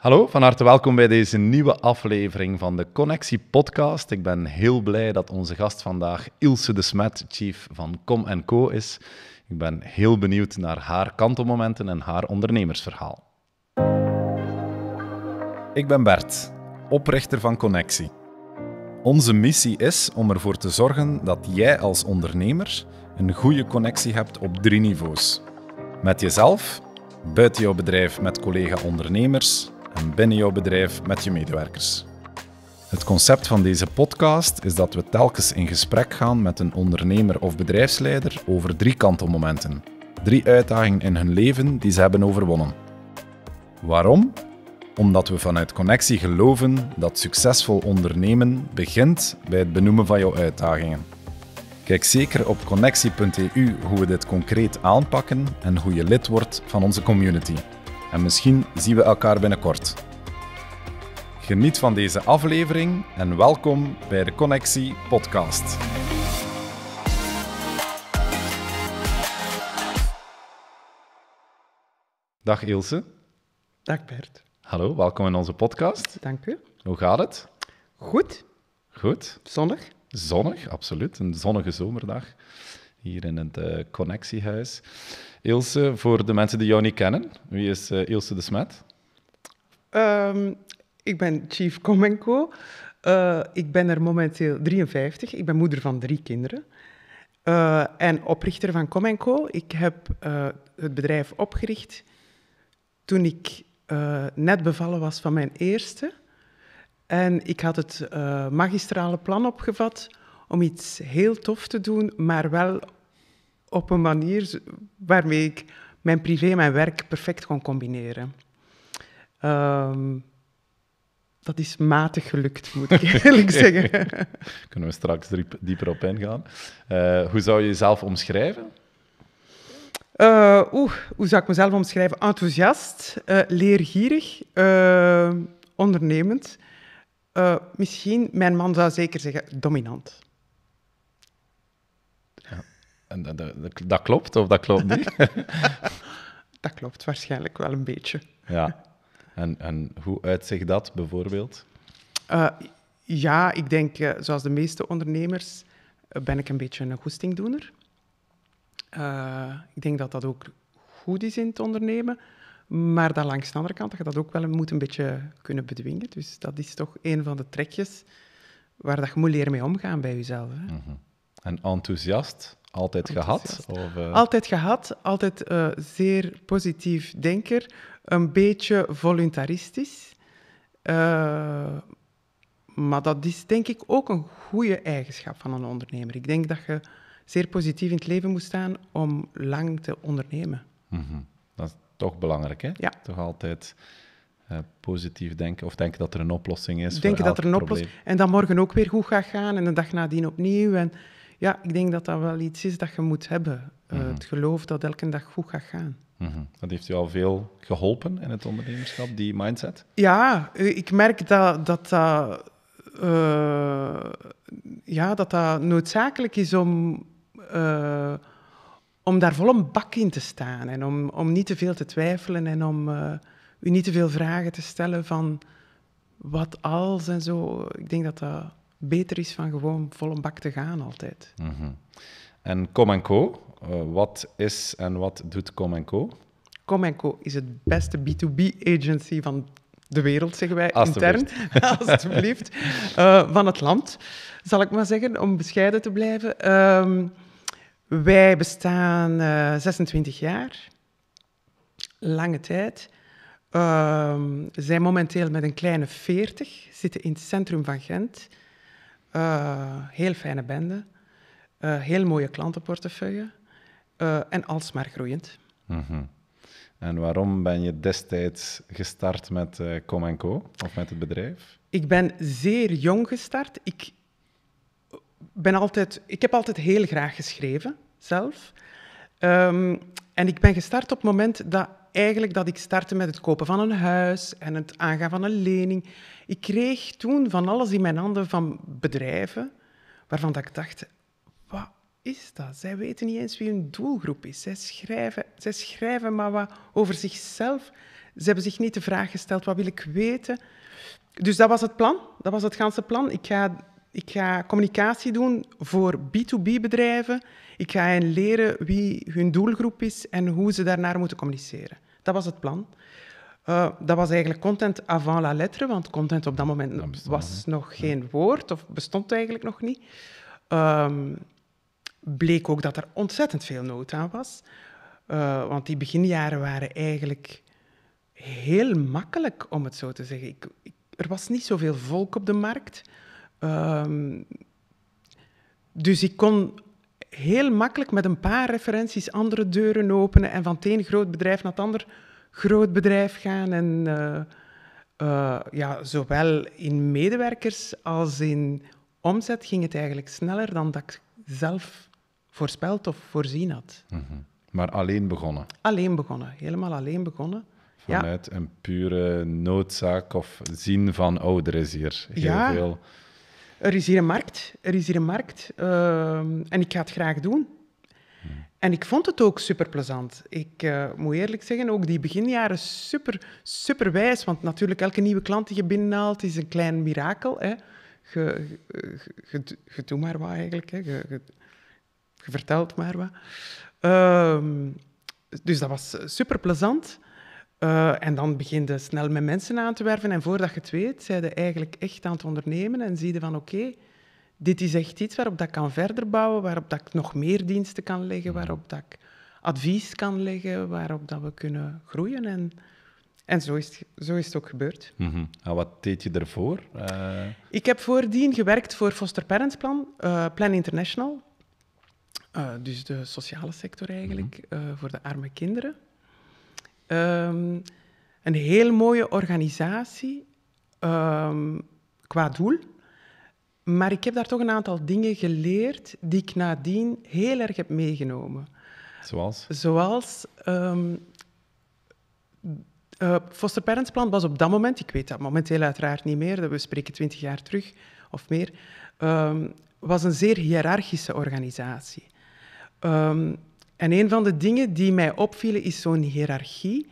Hallo, van harte welkom bij deze nieuwe aflevering van de Connectie Podcast. Ik ben heel blij dat onze gast vandaag Ilse de Smet, chief van Com Co is. Ik ben heel benieuwd naar haar kantelmomenten en haar ondernemersverhaal. Ik ben Bert, oprichter van Connectie. Onze missie is om ervoor te zorgen dat jij als ondernemer een goede connectie hebt op drie niveaus: met jezelf, buiten jouw bedrijf met collega-ondernemers en binnen jouw bedrijf met je medewerkers. Het concept van deze podcast is dat we telkens in gesprek gaan met een ondernemer of bedrijfsleider over drie kantelmomenten. Drie uitdagingen in hun leven die ze hebben overwonnen. Waarom? Omdat we vanuit Connectie geloven dat succesvol ondernemen begint bij het benoemen van jouw uitdagingen. Kijk zeker op connectie.eu hoe we dit concreet aanpakken en hoe je lid wordt van onze community. En misschien zien we elkaar binnenkort. Geniet van deze aflevering en welkom bij de Connectie Podcast. Dag Ilse. Dag Bert. Hallo, welkom in onze podcast. Dank u. Hoe gaat het? Goed. Goed. Zonnig? Zonnig, absoluut. Een zonnige zomerdag hier in het eh, Connectiehuis. Ilse, voor de mensen die jou niet kennen, wie is uh, Ilse de Smet? Ehm, ik ben Chief Com eh, ik ben er momenteel 53. Ik ben moeder van drie kinderen. Eh, en oprichter van Comenco. Ik heb het bedrijf opgericht toen ik net bevallen was van mijn eerste. En ik had het magistrale plan opgevat om iets heel tof te doen, maar wel op een manier waarmee ik mijn privé en mijn werk perfect kon combineren. Ehm, dat is matig gelukt, moet ik eerlijk zeggen. Kunnen we straks dieper op ingaan. Eh, hoe zou je jezelf omschrijven? Eh, oeh, hoe zou ik mezelf omschrijven? Enthousiast, uh, leergierig, ondernemend. misschien, mijn man zou zeker zeggen, dominant. En dat, dat, dat klopt of dat klopt niet? dat klopt waarschijnlijk wel een beetje. Ja. En, en hoe uitzicht dat bijvoorbeeld? Eh, ja, ik denk, eh, zoals de meeste ondernemers, eh, ben ik een beetje een goestingdoener. ik denk dat dat ook goed is in het ondernemen. Maar dan langs de andere kant, dat je dat ook wel moet een beetje kunnen bedwingen. Dus dat is toch een van de trekjes waar dat je moet leren mee omgaan bij jezelf. Hè? Mhm. En enthousiast, altijd gehad? Of, eh? Altijd gehad, altijd uh, zeer positief denker, een beetje voluntaristisch. Eh, maar dat is denk ik ook een goede eigenschap van een ondernemer. Ik denk dat je zeer positief in het leven moet staan om lang te ondernemen. Mhm. Dat is toch belangrijk, hè? Ja. Toch altijd positief denken of denken dat er een oplossing is. voor dat er een oplossing En dat morgen ook weer goed gaat gaan en de dag nadien opnieuw. En ja, ik denk dat dat wel iets is dat je moet hebben. Eh, mhm. Het geloof dat elke dag goed gaat gaan. Mhm. Dat heeft u al veel geholpen in het ondernemerschap, die mindset? Ja, eh, ik merk dat dat, eh, ja, dat, dat noodzakelijk is om, om daar vol een bak in te staan. En om, om niet te veel te twijfelen en om u niet te veel vragen te stellen van wat als en zo. Ik denk dat dat beter is van gewoon vol een bak te gaan altijd. Mhm. En Com Co, eh, wat is en wat doet Com Co? Com Co is het beste B2B-agency van de wereld, zeggen wij intern, alstublieft, uh, eh, van het land, zal ik maar zeggen, om bescheiden te blijven. Ehm, wij bestaan 26 eh, jaar, lange tijd. Ehm, zijn momenteel met een kleine 40, zitten in het centrum van Gent. Eh, heel fijne bende, eh, heel mooie klantenportefeuille eh, en alsmaar groeiend. Mhm. En waarom ben je destijds gestart met Com Co of met het bedrijf? Ik ben zeer jong gestart. Ik, ben altijd, ik heb altijd heel graag geschreven, zelf. Ehm, en ik ben gestart op het moment dat eigenlijk dat ik startte met het kopen van een huis en het aangaan van een lening. Ik kreeg toen van alles in mijn handen van bedrijven waarvan dat ik dacht, wat is dat? Zij weten niet eens wie hun doelgroep is. Zij schrijven, zij schrijven maar wat over zichzelf. Ze hebben zich niet de vraag gesteld, wat wil ik weten? Dus dat was het plan, dat was het ganse plan. Ik ga ik ga communicatie doen voor B2B-bedrijven. Ik ga hen leren wie hun doelgroep is en hoe ze daarnaar moeten communiceren. Dat was het plan. Eh, dat was eigenlijk content avant la lettre, want content op dat moment was nog geen woord of bestond eigenlijk nog niet. Um, bleek ook dat er ontzettend veel nood aan was, eh, want die beginjaren waren eigenlijk heel makkelijk, om het zo te zeggen. ik, er was niet zoveel volk op de markt. Ehm, dus ik kon heel makkelijk met een paar referenties andere deuren openen en van het een groot bedrijf naar het ander groot bedrijf gaan. En eh, eh, ja, zowel in medewerkers als in omzet ging het eigenlijk sneller dan dat ik zelf voorspeld of voorzien had. Mhm. Maar alleen begonnen? Alleen begonnen, helemaal alleen begonnen. Vanuit ja. een pure noodzaak of zien van, oh, er is hier heel ja. veel er is hier een markt, er is hier een markt eh, en ik ga het graag doen. En ik vond het ook superplezant. Ik eh, moet eerlijk zeggen, ook die beginjaren super, super wijs. Want natuurlijk, elke nieuwe klant die je binnenhaalt is een klein mirakel. Hè. Je, doet maar wat eigenlijk. Hè. Je, vertelt maar wat. Ehm, dus dat was super plezant. Eh, en dan begin je snel met mensen aan te werven. En voordat je het weet, zeiden je eigenlijk echt aan het ondernemen en zie je van oké, dit is echt iets waarop dat ik kan verder bouwen, waarop dat ik nog meer diensten kan leggen, mm-hmm. waarop dat ik advies kan leggen, waarop dat we kunnen groeien. En, en zo is, het, zo is het ook gebeurd. Mm-hmm. En wat deed je daarvoor? Eh, ik heb voordien gewerkt voor Foster Parents Plan, eh, Plan International. dus de sociale sector eigenlijk, mm-hmm. voor de arme kinderen. Ehm, een heel mooie organisatie ehm, qua doel. Maar ik heb daar toch een aantal dingen geleerd die ik nadien heel erg heb meegenomen. Zoals? Zoals um, Foster Parents Plan was op dat moment, ik weet dat momenteel uiteraard niet meer, we spreken twintig jaar terug of meer, was een zeer hiërarchische organisatie. Um, en een van de dingen die mij opvielen is zo'n hiërarchie.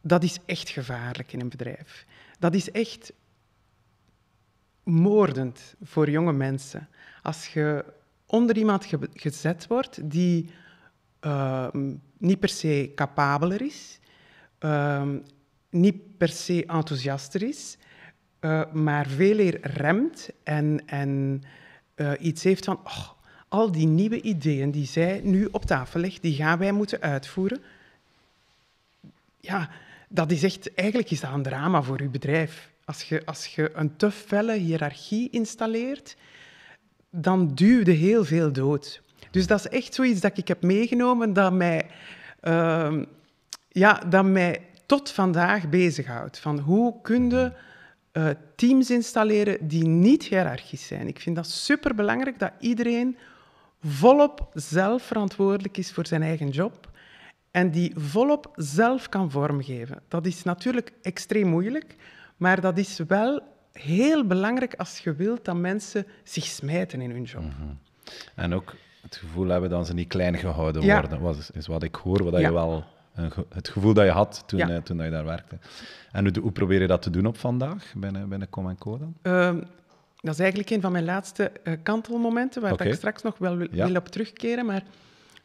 Dat is echt gevaarlijk in een bedrijf. Dat is echt moordend voor jonge mensen. Als je onder iemand gezet wordt die ehm, niet per se capabeler is, ehm, niet per se enthousiaster is, eh, maar veel eer remt en, en eh, iets heeft van, oh, al die nieuwe ideeën die zij nu op tafel legt, die gaan wij moeten uitvoeren. Ja, dat is echt, eigenlijk is dat een drama voor uw bedrijf. Als je, als je een te felle hiërarchie installeert, dan duwde heel veel dood. Dus dat is echt zoiets dat ik heb meegenomen dat mij, ehm, ja, dat mij tot vandaag bezighoudt. Van hoe kun je eh, teams installeren die niet hiërarchisch zijn? Ik vind dat superbelangrijk dat iedereen volop zelf verantwoordelijk is voor zijn eigen job en die volop zelf kan vormgeven. Dat is natuurlijk extreem moeilijk, maar dat is wel heel belangrijk als je wilt dat mensen zich smijten in hun job. Mhm. En ook het gevoel hebben dat ze niet klein gehouden worden, was, is wat ik hoor, wat ja. je wel, het gevoel dat je had toen, eh, toen je daar werkte. En hoe, hoe, probeer je dat te doen op vandaag binnen, binnen Com Co dan? Ehm, dat is eigenlijk een van mijn laatste eh, kantelmomenten, waar ik straks nog wel wil, wil op terugkeren. Maar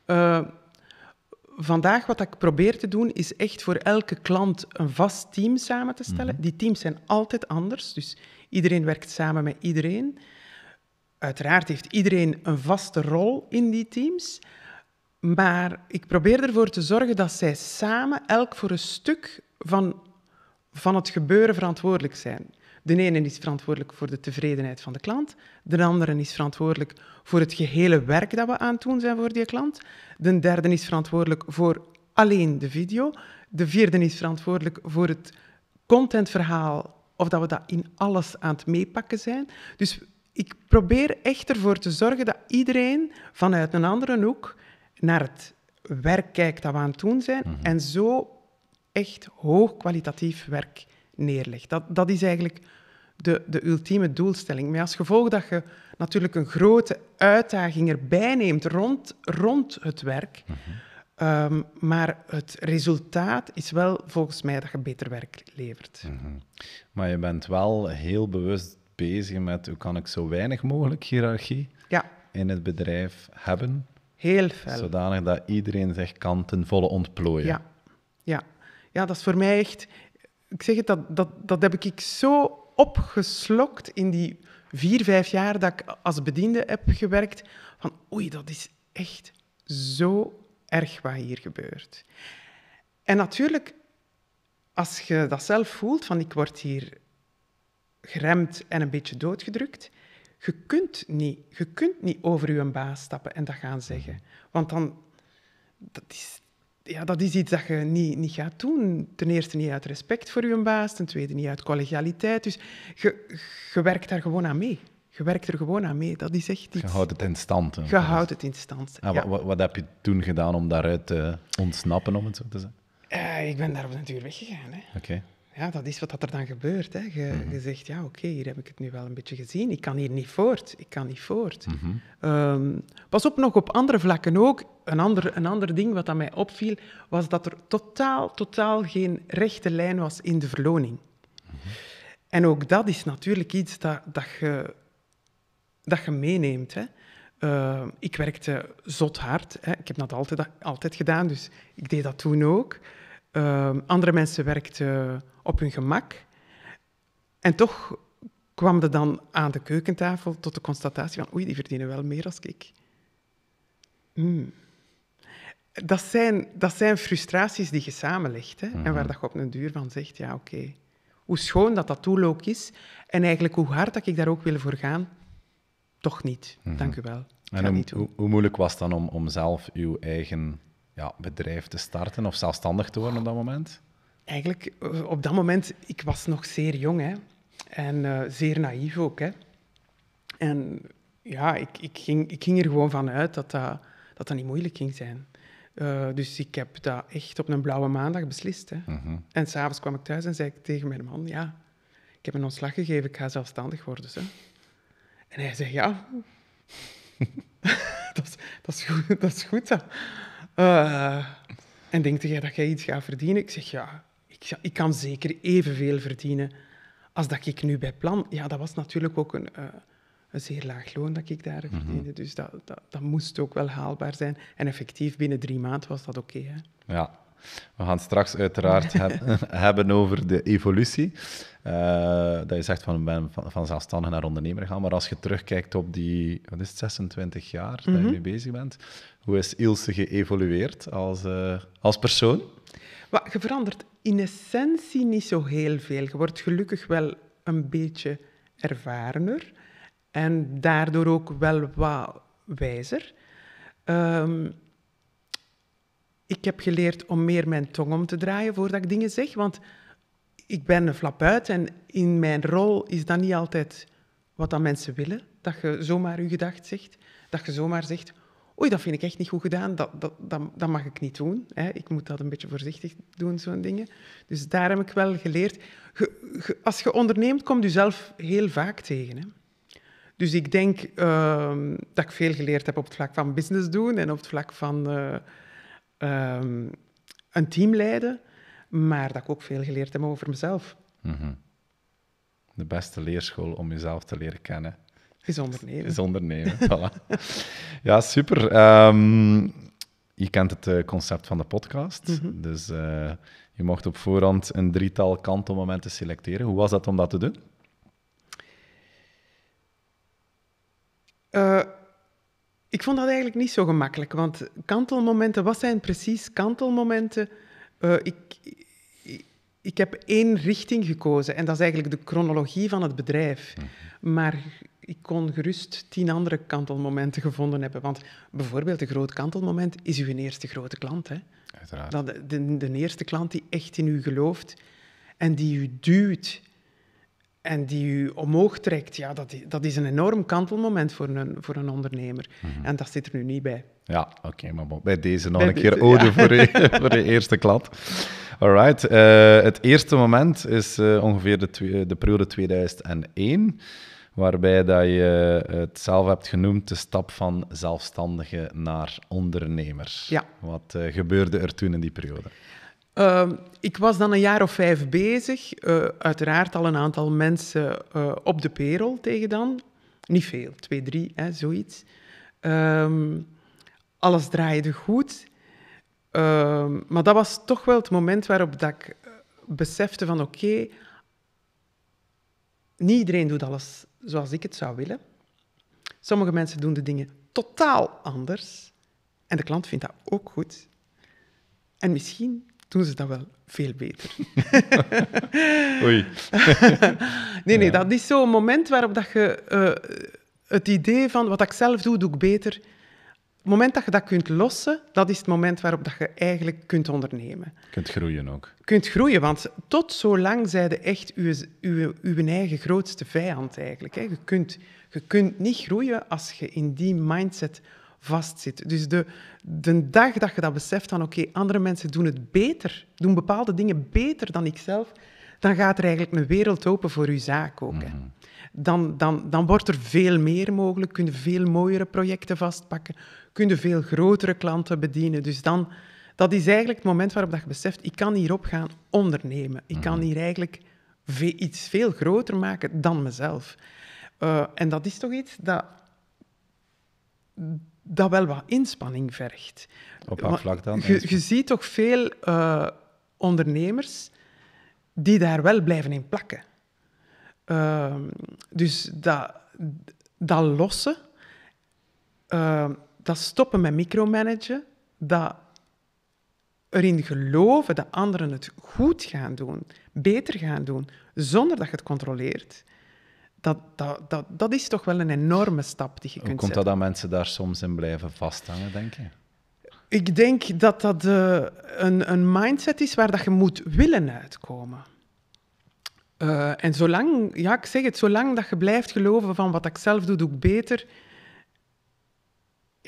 eh, vandaag wat ik probeer te doen, is echt voor elke klant een vast team samen te stellen. Mhm. Die teams zijn altijd anders, dus iedereen werkt samen met iedereen. Uiteraard heeft iedereen een vaste rol in die teams. Maar ik probeer ervoor te zorgen dat zij samen, elk voor een stuk van, van het gebeuren verantwoordelijk zijn. De ene is verantwoordelijk voor de tevredenheid van de klant. De andere is verantwoordelijk voor het gehele werk dat we aan het doen zijn voor die klant. De derde is verantwoordelijk voor alleen de video. De vierde is verantwoordelijk voor het contentverhaal, of dat we dat in alles aan het meepakken zijn. Dus ik probeer echt ervoor te zorgen dat iedereen vanuit een andere hoek naar het werk kijkt dat we aan het doen zijn. Mhm. En zo echt hoog kwalitatief werk neerlegt. Dat, dat is eigenlijk de, de ultieme doelstelling. Maar als gevolg dat je natuurlijk een grote uitdaging erbij neemt rond, rond het werk. Mhm. Ehm, maar het resultaat is wel volgens mij dat je beter werk levert. Mhm. Maar je bent wel heel bewust bezig met hoe kan ik zo weinig mogelijk hiërarchie in het bedrijf hebben. Heel Zodanig dat iedereen zich kan ten volle ontplooien. Ja, ja. ja dat is voor mij echt ik zeg het, dat, dat, dat heb ik zo opgeslokt in die vier, vijf jaar dat ik als bediende heb gewerkt. Van oei, dat is echt zo erg wat hier gebeurt. En natuurlijk, als je dat zelf voelt, van ik word hier geremd en een beetje doodgedrukt, je kunt niet, je kunt niet over je baas stappen en dat gaan zeggen. Want dan, dat is, ja, dat is iets dat je niet, niet gaat doen. Ten eerste niet uit respect voor je baas, ten tweede niet uit collegialiteit. Dus je, werkt daar gewoon aan mee. Je werkt er gewoon aan mee. Dat is echt iets... Je houdt het in stand. Je houdt het in stand, ah, wat, wat, heb je toen gedaan om daaruit te eh, ontsnappen, om het zo te zeggen? Eh, ik ben daar op de natuur weggegaan. Oké. Okay ja, dat is wat dat er dan gebeurt. Hè. Mhm. Je, zegt, ja, oké, hier heb ik het nu wel een beetje gezien. Ik kan hier niet voort. Ik kan niet voort. Mhm. Ehm, pas op, nog op andere vlakken ook. Een ander, een ander ding wat aan mij opviel, was dat er totaal, totaal geen rechte lijn was in de verloning. Mhm. En ook dat is natuurlijk iets dat, dat, je, dat je meeneemt. Hè. Ehm, ik werkte zot hard. Hè. Ik heb dat altijd, altijd gedaan, dus ik deed dat toen ook. Ehm, andere mensen werkten op hun gemak. En toch kwam er dan aan de keukentafel tot de constatatie van oei, die verdienen wel meer als ik. Hmm. Dat, zijn, dat zijn frustraties die je samenlegt hè, en mhm. waar dat je op een duur van zegt, ja oké, hoe schoon dat dat toelook is en eigenlijk hoe hard dat ik daar ook wil voor gaan, toch niet. Mhm. Dank u wel. En hoe, hoe, moeilijk was het dan om, om zelf uw eigen ja, bedrijf te starten of zelfstandig te worden op dat moment? Eigenlijk, eh, op dat moment, ik was nog zeer jong hè? en eh, zeer naïef ook. Hè? En ja, ik, ik, ging, ik ging er gewoon vanuit dat dat, dat, niet moeilijk ging zijn. Eh, dus ik heb dat echt op een blauwe maandag beslist. Hè. en mhm. s En s'avonds kwam ik thuis en zei ik tegen mijn man, ja, ik heb een ontslag gegeven, ik ga zelfstandig worden. En hij zei, ja, dat, is, dat, is goed, dat is goed. Dat. Eh, en denkt jij dat jij iets gaat verdienen? Ik zeg ja, ik, ik, kan zeker evenveel verdienen als dat ik nu bij plan. Ja, dat was natuurlijk ook een, eh, een zeer laag loon dat ik daar mhm. verdiende. Dus dat, dat, dat, moest ook wel haalbaar zijn. En effectief binnen drie maanden was dat oké. ja. We gaan straks uiteraard hebben over de evolutie. Eh, dat je zegt van, ben van, van zelfstandig naar ondernemer gaan. Maar als je terugkijkt op die wat is het, 26 jaar dat je mhm. mee bezig bent, hoe is Ilse geëvolueerd als, eh, als persoon? Wat? je verandert in essentie niet zo heel veel. Je wordt gelukkig wel een beetje ervarener en daardoor ook wel wat wijzer. Um, ik heb geleerd om meer mijn tong om te draaien voordat ik dingen zeg. Want ik ben een flap uit en in mijn rol is dat niet altijd wat dan mensen willen. Dat je zomaar je gedacht zegt. Dat je zomaar zegt, oei, dat vind ik echt niet goed gedaan. Dat, dat, dat, dat mag ik niet doen. Hè. Ik moet dat een beetje voorzichtig doen, zo'n dingen. Dus daar heb ik wel geleerd. als je onderneemt, kom je zelf heel vaak tegen. Hè. Dus ik denk ehm, dat ik veel geleerd heb op het vlak van business doen en op het vlak van... Eh, Ehm, een team leiden, maar dat ik ook veel geleerd heb over mezelf. Mhm. De beste leerschool om jezelf te leren kennen. Is ondernemen. Is ondernemen, voilà. Ja, super. Ehm, je kent het eh, concept van de podcast, mhm. dus eh, je mocht op voorhand een drietal momenten selecteren. Hoe was dat om dat te doen? Eh, ik vond dat eigenlijk niet zo gemakkelijk, want kantelmomenten, wat zijn precies kantelmomenten? Eh, ik, ik, heb één richting gekozen en dat is eigenlijk de chronologie van het bedrijf. Mhm. Maar ik kon gerust tien andere kantelmomenten gevonden hebben. Want bijvoorbeeld een groot kantelmoment is uw eerste grote klant. Hè? Uiteraard. Dat de, de, eerste klant die echt in u gelooft en die u duwt en die u omhoog trekt, ja, dat, dat is een enorm kantelmoment voor een, voor een ondernemer. Mhm. En dat zit er nu niet bij. Ja, oké, maar bij deze nog een keer ode voor, je, voor je eerste klant. Alright, uh, het eerste moment is eh, ongeveer de, de periode 2001, waarbij dat je het zelf hebt genoemd, de stap van zelfstandige naar ondernemer. Ja. Wat eh, gebeurde er toen in die periode? Ehm, ik was dan een jaar of vijf bezig. Eh, uiteraard al een aantal mensen eh, op de perol tegen dan. Niet veel, twee, drie, hè, zoiets. Ehm, alles draaide goed. Ehm, maar dat was toch wel het moment waarop dat ik eh, besefte van oké, niet iedereen doet alles zoals ik het zou willen. Sommige mensen doen de dingen totaal anders. En de klant vindt dat ook goed. En misschien doen ze dat wel veel beter. Oei. nee, nee, dat is zo'n moment waarop dat je eh, het idee van wat ik zelf doe, doe ik beter. Het moment dat je dat kunt lossen, dat is het moment waarop dat je eigenlijk kunt ondernemen. Kunt groeien ook. Kunt groeien, want tot zo lang zijde echt je, uw uw eigen grootste vijand eigenlijk. Hè. Je, kunt, je kunt niet groeien als je in die mindset vastzit. Dus de, de dag dat je dat beseft van oké, andere mensen doen het beter, doen bepaalde dingen beter dan ik zelf, dan gaat er eigenlijk een wereld open voor uw zaak ook. Mhm. Dan, dan, dan wordt er veel meer mogelijk, Kun je veel mooiere projecten vastpakken, kun je veel grotere klanten bedienen. Dus dan, dat is eigenlijk het moment waarop dat je beseft, ik kan hierop gaan ondernemen. Ik kan mhm. hier eigenlijk iets veel groter maken dan mezelf. Eh, en dat is toch iets dat dat wel wat inspanning vergt. Op wat vlak dan? Je, ziet toch veel eh, ondernemers die daar wel blijven in plakken. Ehm, dus dat, dat lossen, ehm, dat stoppen met micromanagen, dat erin geloven dat anderen het goed gaan doen, beter gaan doen, zonder dat je het controleert, dat, dat, dat, dat is toch wel een enorme stap die je Hoe komt dat dat mensen daar soms in blijven vasthangen, denk je? Ik denk dat dat eh, een, een mindset is waar dat je moet willen uitkomen. Eh, en zolang, ja, ik zeg het, zolang dat je blijft geloven van wat ik zelf doe, doe ik beter,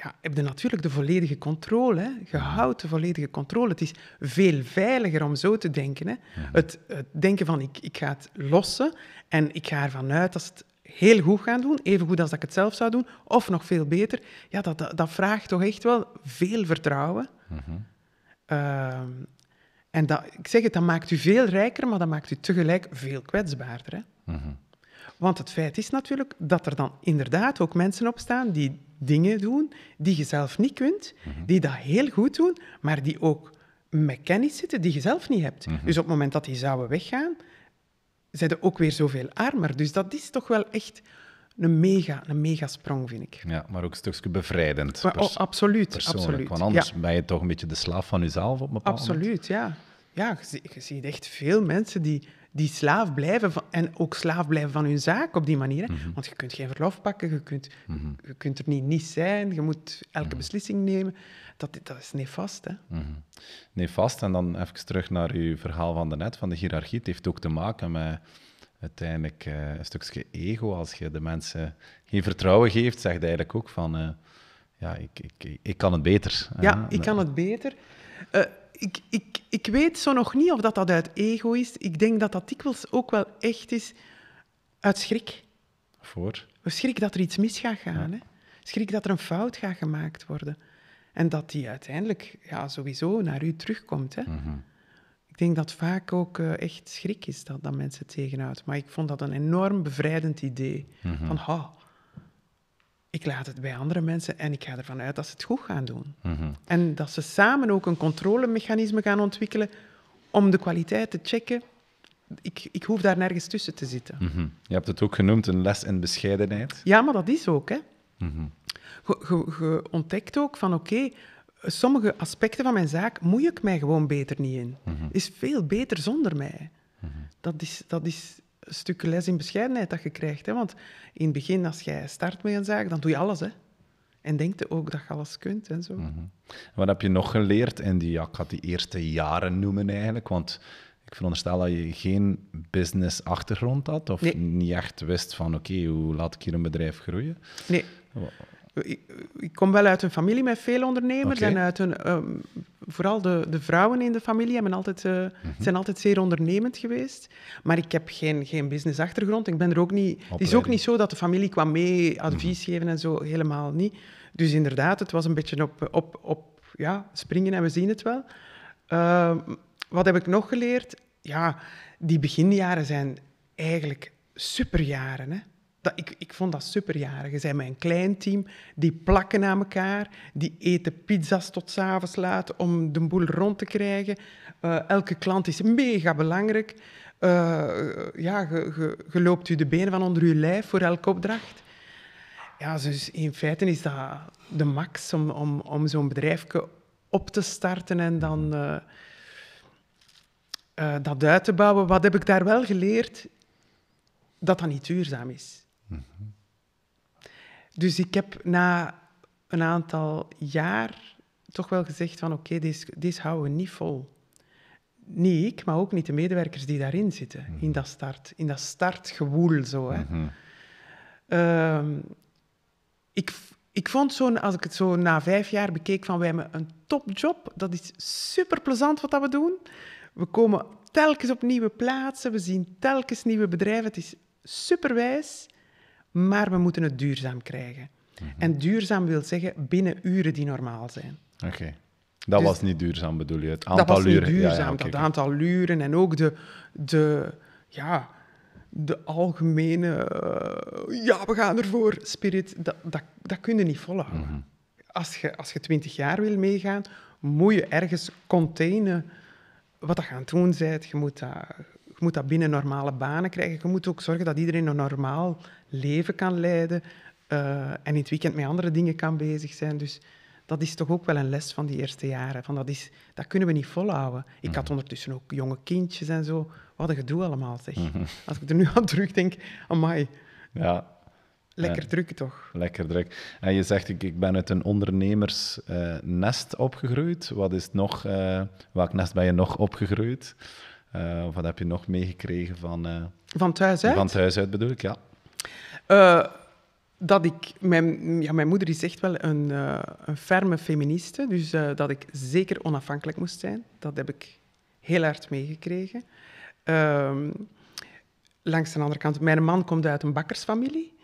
ja, heb natuurlijk de volledige controle. Gehoud de volledige controle. Het is veel veiliger om zo te denken. Hè? Het, het, denken van ik, ik ga het lossen en ik ga ervan uit dat ze het heel goed gaan doen, even goed als dat ik het zelf zou doen, of nog veel beter. Ja, dat, dat, vraagt toch echt wel veel vertrouwen. Mhm. Ehm, en dat, ik zeg het, dat maakt u veel rijker, maar dat maakt u tegelijk veel kwetsbaarder. Hè? Mhm. Want het feit is natuurlijk dat er dan inderdaad ook mensen opstaan die dingen doen die je zelf niet kunt, mhm. die dat heel goed doen, maar die ook met kennis zitten die je zelf niet hebt. Mhm. Dus op het moment dat die zouden weggaan, zijn er ook weer zoveel armer. Dus dat is toch wel echt een mega, een mega sprong, vind ik. Ja, maar ook een stukje bevrijdend. oh, absoluut, persoonlijk. absoluut. Want anders ben je toch een beetje de slaaf van jezelf op een bepaald Absoluut, ja. Ja, je, je ziet echt veel mensen die die slaaf blijven en ook slaaf blijven van hun zaak op die manier. Mhm. Want je kunt geen verlof pakken, je kunt, mhm. je kunt er niet niet zijn, je moet elke mhm. beslissing nemen. Dat, dat is nefast, hè. Nefast, en dan even terug naar uw verhaal van daarnet, van de hiërarchie. Het heeft ook te maken met uiteindelijk eh, een stukje ego. Als je de mensen geen vertrouwen geeft, zegt eigenlijk ook van... Eh, ja, ik, ik, ik, kan het beter. Ja, ik kan het beter. Eh, ik, ik, ik weet zo nog niet of dat, dat uit ego is. Ik denk dat dat dikwijls ook wel echt is uit schrik. Voor? Schrik dat er iets mis gaat gaan. Hè? Schrik dat er een fout gaat gemaakt worden. En dat die uiteindelijk ja, sowieso naar u terugkomt. Hè? Mhm. Ik denk dat vaak ook eh, echt schrik is dat, dat mensen tegenhoudt. Maar ik vond dat een enorm bevrijdend idee. Mhm. Van, ha, ik laat het bij andere mensen en ik ga ervan uit dat ze het goed gaan doen. Mhm. En dat ze samen ook een controlemechanisme gaan ontwikkelen om de kwaliteit te checken. Ik, ik hoef daar nergens tussen te zitten. Mhm. Je hebt het ook genoemd, een les in bescheidenheid. Ja, maar dat is ook, hè. Je mhm. ontdekt ook van, oké, sommige aspecten van mijn zaak moei ik mij gewoon beter niet in. Is veel beter zonder mij. Dat is... Dat is stuk les in bescheidenheid dat je krijgt. Hè? Want in het begin, als jij start met een zaak, dan doe je alles. Hè? En denkt ook dat je alles kunt en zo. Mhm. Wat heb je nog geleerd in die, ik had die eerste jaren noemen eigenlijk, want ik veronderstel dat je geen business achtergrond had of niet echt wist van oké, hoe laat ik hier een bedrijf groeien? Nee. Ik, kom wel uit een familie met veel ondernemers. En uit een, ehm, vooral de, de vrouwen in de familie hebben altijd, eh, mhm. zijn altijd zeer ondernemend geweest. Maar ik heb geen, geen business-achtergrond. Ik ben er ook niet... Het is ook niet zo dat de familie kwam mee, advies mhm. geven en zo. Helemaal niet. Dus inderdaad, het was een beetje op, op, op ja, springen en we zien het wel. Ehm, wat heb ik nog geleerd? Ja, die beginjaren zijn eigenlijk superjaren. Hè? dat, ik, ik vond dat superjarig. Je zijn mijn klein team, die plakken aan elkaar, die eten pizza's tot s'avonds laat om de boel rond te krijgen. Eh, elke klant is mega belangrijk. Eh, ja, je loopt u de benen van onder uw lijf voor elke opdracht. Ja, dus in feite is dat de max om, om, om zo'n bedrijfje op te starten en dan eh, dat uit te bouwen. Wat heb ik daar wel geleerd? Dat dat niet duurzaam is. Mhm. Dus ik heb na een aantal jaar toch wel gezegd van oké, okay, deze, houden we niet vol. Niet ik, maar ook niet de medewerkers die daarin zitten, mhm. in dat start, in dat startgewoel zo. Hè. Mhm. Ehm, ik, ik vond zo, als ik het zo na vijf jaar bekeek, van wij hebben een topjob. Dat is superplezant, wat dat we doen. We komen telkens op nieuwe plaatsen, we zien telkens nieuwe bedrijven. Het is superwijs maar we moeten het duurzaam krijgen. Mhm. En duurzaam wil zeggen binnen uren die normaal zijn. Oké. Dat dus was niet duurzaam, bedoel je? Het aantal dat was niet duurzaam, ja, dat aantal uren en ook de, de, ja, de algemene, eh, ja, we gaan ervoor, spirit, dat, dat, dat kun je niet volhouden. Mhm. Als je als je twintig jaar wil meegaan, moet je ergens containen wat dat gaan doen bent. Je moet dat moet dat binnen normale banen krijgen. Je moet ook zorgen dat iedereen een normaal leven kan leiden eh, en in het weekend met andere dingen kan bezig zijn. Dus dat is toch ook wel een les van die eerste jaren. Van dat, is, dat kunnen we niet volhouden. Ik had mhm. ondertussen ook jonge kindjes en zo. Wat een gedoe allemaal, zeg. Mhm. Als ik er nu aan terugdenk, amai. Ja. Lekker druk, toch? Lekker druk. En je zegt, ik, ik ben uit een ondernemersnest opgegroeid. Wat is nog... Uh, welk nest ben je nog opgegroeid? Eh, of wat heb je nog meegekregen van... Eh, van thuis uit? Van thuis uit bedoel ik, ja. Eh, dat ik... Mijn, ja, mijn moeder is echt wel een, een ferme feministe. Dus dat ik zeker onafhankelijk moest zijn. Dat heb ik heel hard meegekregen. Ehm, langs de andere kant, mijn man komt uit een bakkersfamilie.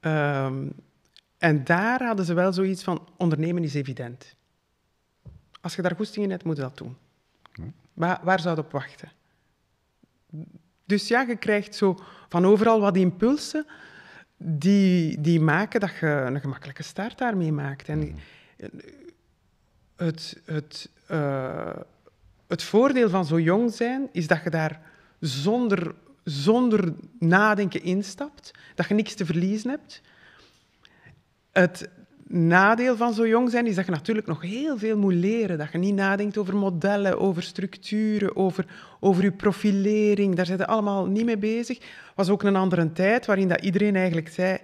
Ehm, en daar hadden ze wel zoiets van... Ondernemen is evident. Als je daar goesting in hebt, moet je dat doen. Hm. Waar, zou je op wachten? Dus ja, je krijgt zo van overal wat impulsen die, die maken dat je een gemakkelijke start daarmee maakt. En mm-hmm. het, het, eh, het voordeel van zo jong zijn is dat je daar zonder, zonder nadenken instapt, dat je niks te verliezen hebt. Het, nadeel van zo jong zijn is dat je natuurlijk nog heel veel moet leren. Dat je niet nadenkt over modellen, over structuren, over, over je profilering. Daar zijn ze allemaal niet mee bezig. was ook een andere tijd waarin dat iedereen eigenlijk zei...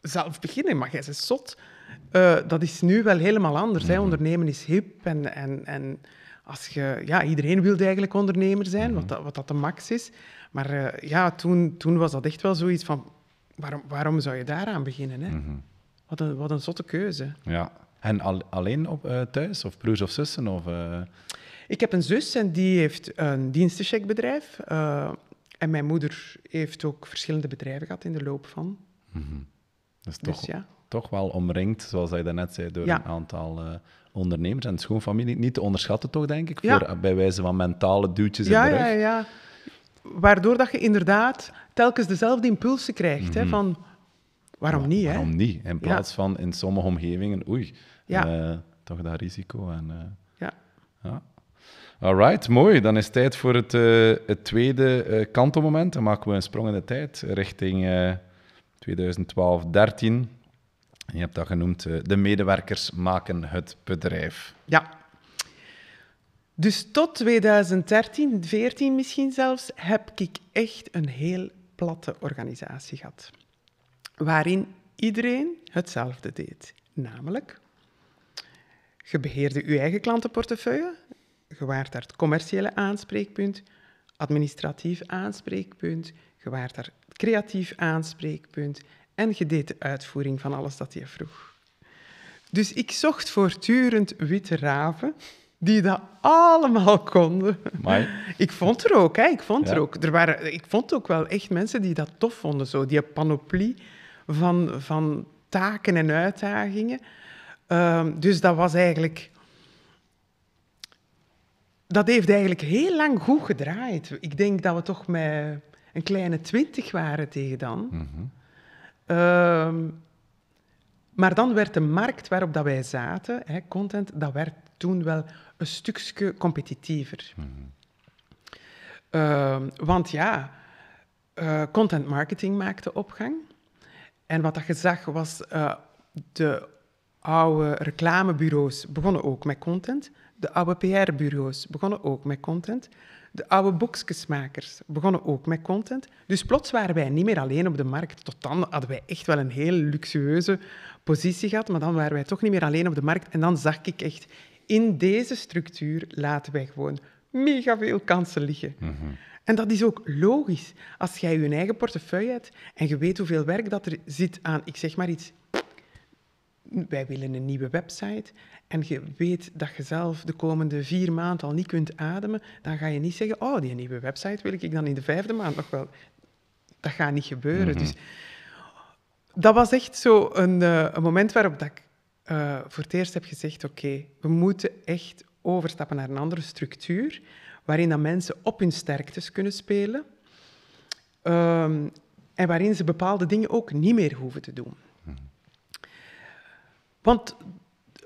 Zelf beginnen, maar jij bent zot. Eh, dat is nu wel helemaal anders. Hè. Mhm. Ondernemen is hip en... en, en als je, ja, iedereen wilde eigenlijk ondernemer zijn, mhm. wat dat, wat dat de max is. Maar eh, ja, toen, toen was dat echt wel zoiets van... Waarom, waarom zou je daaraan beginnen? Hè? Mhm. Wat een, een zotte keuze. Ja. En alleen op, eh, thuis? Of broers of zussen? Of, eh? Ik heb een zus en die heeft een dienstencheckbedrijf. Uh, en mijn moeder heeft ook verschillende bedrijven gehad in de loop van. Mm -hmm. Dus, toch, toch wel omringd, zoals je daarnet zei, door een aantal ondernemers en schoonfamilie. Niet te onderschatten toch, denk ik, voor, bij wijze van mentale duwtjes in de rug. Ja, ja, ja. Waardoor dat je inderdaad telkens dezelfde impulsen krijgt. hè, mhm. van, Waarom niet, hè? Waarom niet? In plaats van in sommige omgevingen, oei, eh, toch dat risico. En, eh, ja. ja. Alright, mooi. Dan is het tijd voor het, eh, het tweede uh, kantelmoment. Dan maken we een sprong in de tijd richting 2012-13. Je hebt dat genoemd, de medewerkers maken het bedrijf. Ja. Dus tot 2013, 14 misschien zelfs, heb ik echt een heel platte organisatie gehad waarin iedereen hetzelfde deed. Namelijk, je beheerde je eigen klantenportefeuille, je waart daar het commerciële aanspreekpunt, administratief aanspreekpunt, je waart daar het creatief aanspreekpunt en je deed de uitvoering van alles dat je vroeg. Dus ik zocht voortdurend witte raven die dat allemaal konden. Ik vond er ook, hè? ik vond er ook. Er waren, ik vond ook wel echt mensen die dat tof vonden, zo, die panoplie van, van taken en uitdagingen. Ehm, dus dat was eigenlijk. Dat heeft eigenlijk heel lang goed gedraaid. Ik denk dat we toch met een kleine twintig waren tegen dan. Mhm. Ehm, maar dan werd de markt waarop dat wij zaten, hè, content, dat werd toen wel een stukje competitiever. Mhm. Ehm, want ja, uh, content marketing maakte opgang. En wat dat je zag was uh, de oude reclamebureaus begonnen ook met content. De oude PR-bureaus begonnen ook met content. De oude boekjesmakers begonnen ook met content. Dus plots waren wij niet meer alleen op de markt. Tot dan hadden wij echt wel een heel luxueuze positie gehad, maar dan waren wij toch niet meer alleen op de markt. En dan zag ik echt, in deze structuur laten wij gewoon mega veel kansen liggen. Mhm. En dat is ook logisch. Als jij je eigen portefeuille hebt en je weet hoeveel werk dat er zit aan, ik zeg maar iets, wij willen een nieuwe website en je weet dat je zelf de komende vier maanden al niet kunt ademen, dan ga je niet zeggen, oh, die nieuwe website wil ik dan in de vijfde maand nog wel. Dat gaat niet gebeuren. Mhm. Dus dat was echt zo een, eh, een moment waarop dat ik eh, voor het eerst heb gezegd, oké, we moeten echt overstappen naar een andere structuur, waarin dat mensen op hun sterktes kunnen spelen ehm, en waarin ze bepaalde dingen ook niet meer hoeven te doen. Want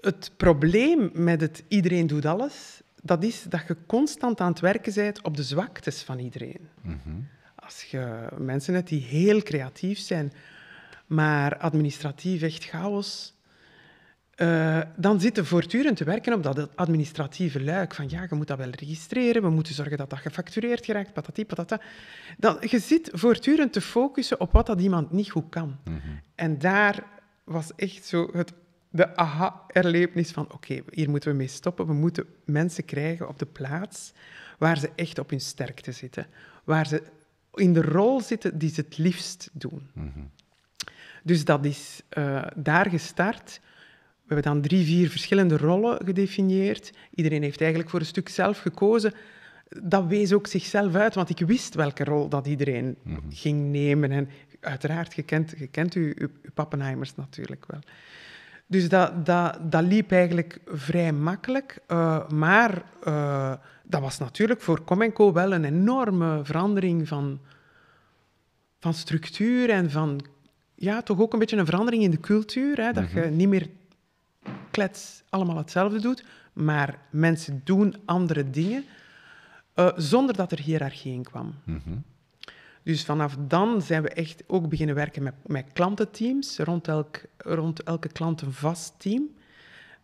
het probleem met het iedereen doet alles, dat is dat je constant aan het werken bent op de zwaktes van iedereen. Mhm. Als je mensen hebt die heel creatief zijn, maar administratief echt chaos, uh, dan zitten voortdurend te werken op dat administratieve luik. Van ja, je moet dat wel registreren, we moeten zorgen dat dat gefactureerd geraakt, patati patata. Dan, je zit voortdurend te focussen op wat dat iemand niet goed kan. Mhm. En daar was echt zo het, de aha-erlevenis van oké, hier moeten we mee stoppen. We moeten mensen krijgen op de plaats waar ze echt op hun sterkte zitten. Waar ze in de rol zitten die ze het liefst doen. Mhm. Dus dat is eh, daar gestart we hebben dan drie, vier verschillende rollen gedefinieerd. Iedereen heeft eigenlijk voor een stuk zelf gekozen. Dat wees ook zichzelf uit, want ik wist welke rol dat iedereen mhm. ging nemen. En uiteraard, je kent, je uw, pappenheimers natuurlijk wel. Dus dat, dat, dat liep eigenlijk vrij makkelijk. Eh, maar eh, dat was natuurlijk voor Comenco wel een enorme verandering van, van structuur en van ja, toch ook een beetje een verandering in de cultuur. Hè, dat mhm. je niet meer klets allemaal hetzelfde doet, maar mensen doen andere dingen eh, zonder dat er hiërarchie in kwam. Mhm. Dus vanaf dan zijn we echt ook beginnen werken met, met klantenteams, rond, elk, rond elke klant een vast team.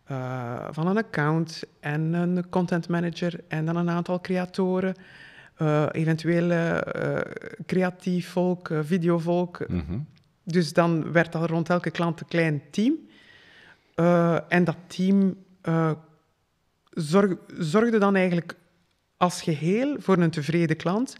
Eh, van een account en een content manager en dan een aantal creatoren, uh, eh, eventueel creatief volk, videovolk. Mm Dus dan werd dat rond elke klant een klein team. Eh, en dat team eh, zorgde dan eigenlijk als geheel voor een tevreden klant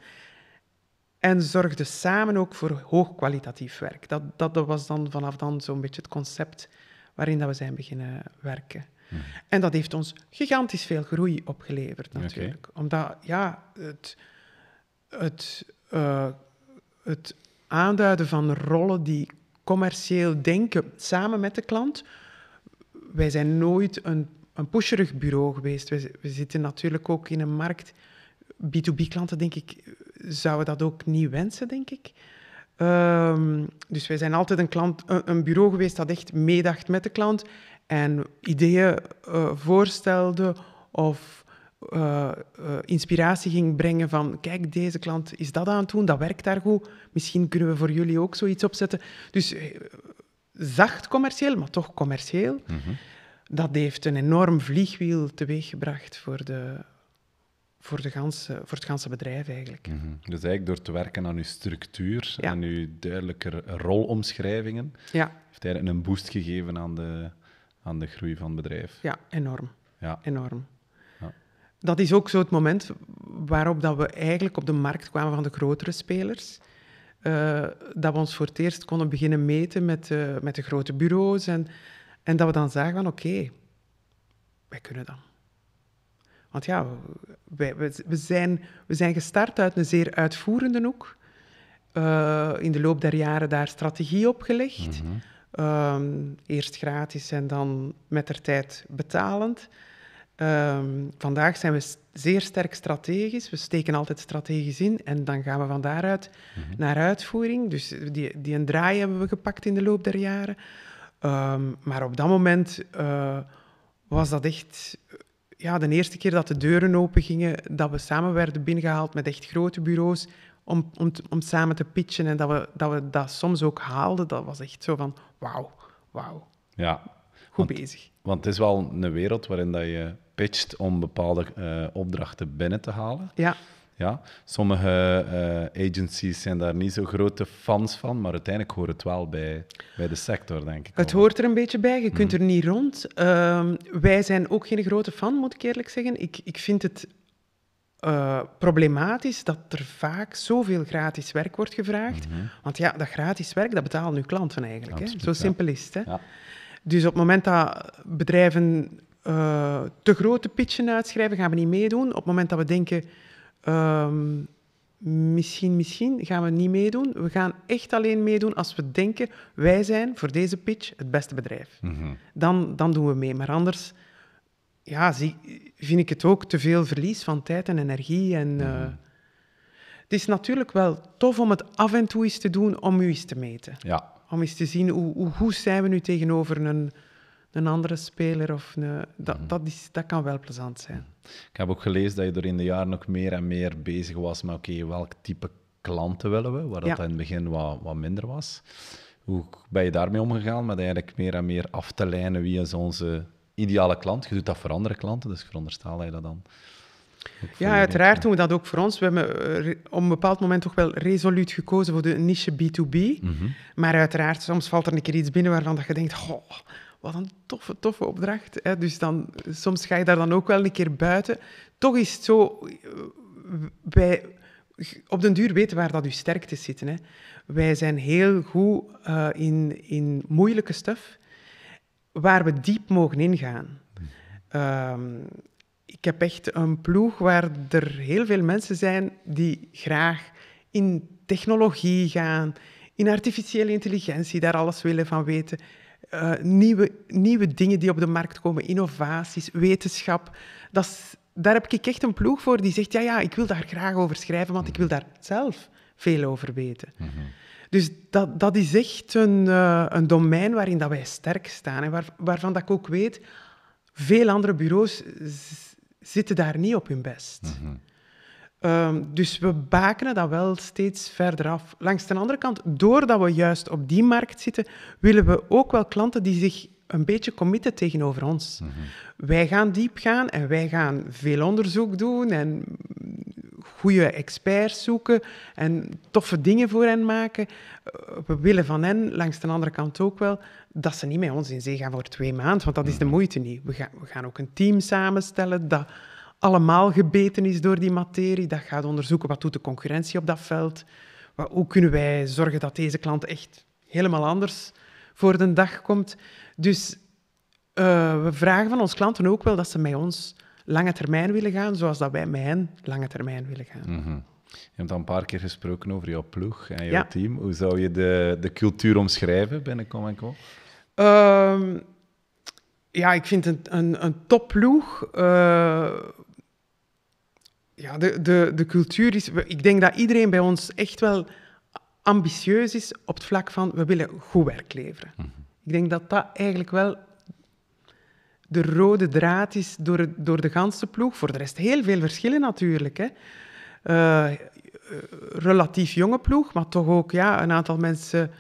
en zorgde samen ook voor hoogkwalitatief werk. Dat, dat, was dan vanaf dan zo'n beetje het concept waarin dat we zijn beginnen werken. Hmm. En dat heeft ons gigantisch veel groei opgeleverd natuurlijk. Omdat ja, het, het, eh, het aanduiden van rollen die commercieel denken samen met de klant wij zijn nooit een, een pusherig bureau geweest. We, we zitten natuurlijk ook in een markt. B2B-klanten, denk ik, zouden dat ook niet wensen, denk ik. Ehm, dus wij zijn altijd een, klant, een, bureau geweest dat echt meedacht met de klant en ideeën eh, voorstelde of eh, eh, inspiratie ging brengen van kijk, deze klant is dat aan het doen, dat werkt daar goed, misschien kunnen we voor jullie ook zoiets opzetten. Dus zacht commercieel, maar toch commercieel. Mhm. Dat heeft een enorm vliegwiel teweeggebracht voor, de, voor, de voor het ganse bedrijf eigenlijk. Mhm. Dus eigenlijk door te werken aan uw structuur, en uw duidelijker rolomschrijvingen, ja. heeft hij een boost gegeven aan de, aan de groei van het bedrijf. Ja, enorm. Ja. Enorm. Dat is ook zo het moment waarop dat we eigenlijk op de markt kwamen van de grotere spelers. Eh, dat we ons voor het eerst konden beginnen meten met, eh, met de grote bureaus. En, en dat we dan zagen van oké, wij kunnen dat. Want ja, wij, we, zijn, we zijn gestart uit een zeer uitvoerende hoek. Eh, in de loop der jaren daar strategie op gelegd. Mhm. Ehm, eerst gratis en dan met de tijd betalend. Ehm, vandaag zijn we zeer sterk strategisch. We steken altijd strategisch in en dan gaan we van daaruit mhm. naar uitvoering. Dus eh, die, die een draai hebben we gepakt in de loop der jaren. Ehm, maar op dat moment eh, was dat echt ja, de eerste keer dat de deuren open gingen, dat we samen werden binnengehaald met echt grote bureaus om, om, om samen te pitchen en dat we, dat we dat soms ook haalden. Dat was echt zo van wauw, wauw. Ja, want, bezig. Want het is wel een wereld waarin dat je pitcht om bepaalde eh, opdrachten binnen te halen. Ja. Ja, sommige uh, agencies zijn daar niet zo grote fans van, maar uiteindelijk hoort het wel bij, bij de sector, denk ik. Het hoort er een beetje bij, je kunt mhm. er niet rond. Ehm, wij zijn ook geen grote fan, moet ik eerlijk zeggen. Ik, ik vind het eh, problematisch dat er vaak zoveel gratis werk wordt gevraagd. Mhm. Want ja, dat gratis werk, dat betalen nu klanten eigenlijk. hè? Zo simpel is het. Hè? Ja. Dus op het moment dat bedrijven eh, te grote pitchen uitschrijven, gaan we niet meedoen. Op het moment dat we denken, ehm, misschien, misschien, gaan we niet meedoen. We gaan echt alleen meedoen als we denken, wij zijn voor deze pitch het beste bedrijf. Mm dan, dan doen we mee. Maar anders ja, zie, vind ik het ook te veel verlies van tijd en energie. En, eh, mhm. het is natuurlijk wel tof om het af en toe eens te doen om u eens te meten. Ja, om eens te zien hoe, hoe zijn we nu tegenover een, een andere speler. Of een, dat, mhm. dat, is, dat kan wel plezant zijn. Mhm. Ik heb ook gelezen dat je er in de jaren nog meer en meer bezig was met oké, welk type klanten willen we, waar dat in het begin wat, wat minder was. Hoe ben je daarmee omgegaan met eigenlijk meer en meer af te lijnen wie is onze ideale klant? Je doet dat voor andere klanten, dus ik veronderstel dat je dat dan ja, uiteraard doen we dat ook voor ons. We hebben eh, op een bepaald moment toch wel resoluut gekozen voor de niche B2B. Mhm. Maar uiteraard, soms valt er een keer iets binnen waarvan dat je denkt, wat een toffe, toffe opdracht. Dus dan, soms ga je daar dan ook wel een keer buiten. Toch is het zo, eh, wij op den duur weten waar dat uw sterktes zitten. Hè? Wij zijn heel goed eh, in, in moeilijke stuff, waar we diep mogen ingaan. Um, ik heb echt een ploeg waar er heel veel mensen zijn die graag in technologie gaan, in artificiële intelligentie, daar alles willen van weten. Eh, nieuwe, nieuwe dingen die op de markt komen, innovaties, wetenschap. Dat daar heb ik echt een ploeg voor die zegt, ja, ja, ik wil daar graag over schrijven, want ik wil daar zelf veel over weten. Mhm. Dus dat, dat is echt een, eh, een domein waarin dat wij sterk staan en waar, waarvan dat ik ook weet, veel andere bureaus zitten daar niet op hun best. Mhm. Ehm, dus we bakenen dat wel steeds verder af. Langs de andere kant, doordat we juist op die markt zitten, willen we ook wel klanten die zich een beetje committen tegenover ons. Mhm. Wij gaan diep gaan en wij gaan veel onderzoek doen en goede experts zoeken en toffe dingen voor hen maken. Eh, we willen van hen langs de andere kant ook wel dat ze niet met ons in zee gaan voor twee maanden, want dat is de mm. moeite niet. We gaan, we gaan ook een team samenstellen dat allemaal gebeten is door die materie, dat gaat onderzoeken wat doet de concurrentie op dat veld, wat, hoe kunnen wij zorgen dat deze klant echt helemaal anders voor de dag komt. Dus eh, we vragen van onze klanten ook wel dat ze met ons lange termijn willen gaan, zoals dat wij met hen lange termijn willen gaan. Mhm. Je hebt al een paar keer gesproken over jouw ploeg en jouw team. Hoe zou je de, de cultuur omschrijven binnen Comenco? Ehm, ja, ik vind een, een, een topploeg. Eh, ja, de, de, de cultuur is... Ik denk dat iedereen bij ons echt wel ambitieus is op het vlak van we willen goed werk leveren. Mhm. Ik denk dat dat eigenlijk wel de rode draad is door, door de ganse ploeg. Voor de rest heel veel verschillen natuurlijk. Hè. Eh, eh, relatief jonge ploeg, maar toch ook ja, een aantal mensen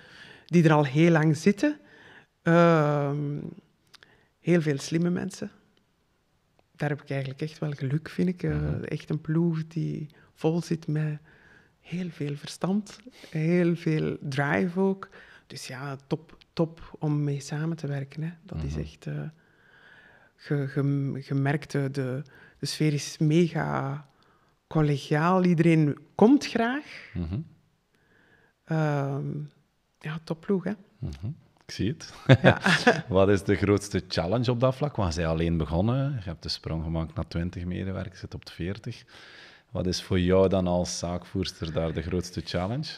die er al heel lang zitten. Ehm, heel veel slimme mensen. Daar heb ik eigenlijk echt wel geluk, vind ik. Eh, mhm. echt een ploeg die vol zit met heel veel verstand, heel veel drive ook. Dus ja, top, top om mee samen te werken. Hè. Dat is mhm. echt... Uh, gemerkt, de, de sfeer is mega collegiaal. Iedereen komt graag. Mhm. Ehm, ja, top um, ja, hè. Ik zie het. Wat is de grootste challenge op dat vlak? Waar zij alleen begonnen. Je hebt de sprong gemaakt naar 20 medewerkers, zit op de 40. Wat is voor jou dan als zaakvoerster daar de grootste challenge?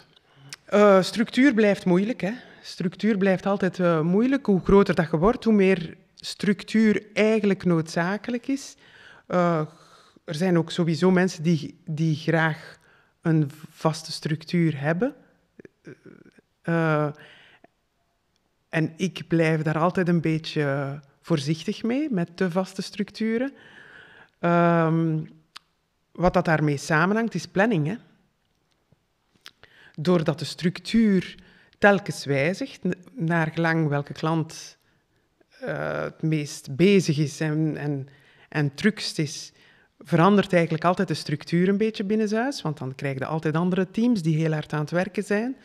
Eh, structuur blijft moeilijk. Hè? Structuur blijft altijd eh, moeilijk. Hoe groter dat je wordt, hoe meer structuur eigenlijk noodzakelijk is. Eh, er zijn ook sowieso mensen die, die graag een vaste structuur hebben. Uh, en ik blijf daar altijd een beetje voorzichtig mee, met te vaste structuren. Ehm, wat dat daarmee samenhangt, is planning. Hè? Doordat de structuur telkens wijzigt, naar gelang welke klant eh, het meest bezig is en, en, en drukst is, verandert eigenlijk altijd de structuur een beetje binnen huis, want dan krijg je altijd andere teams die heel hard aan het werken zijn.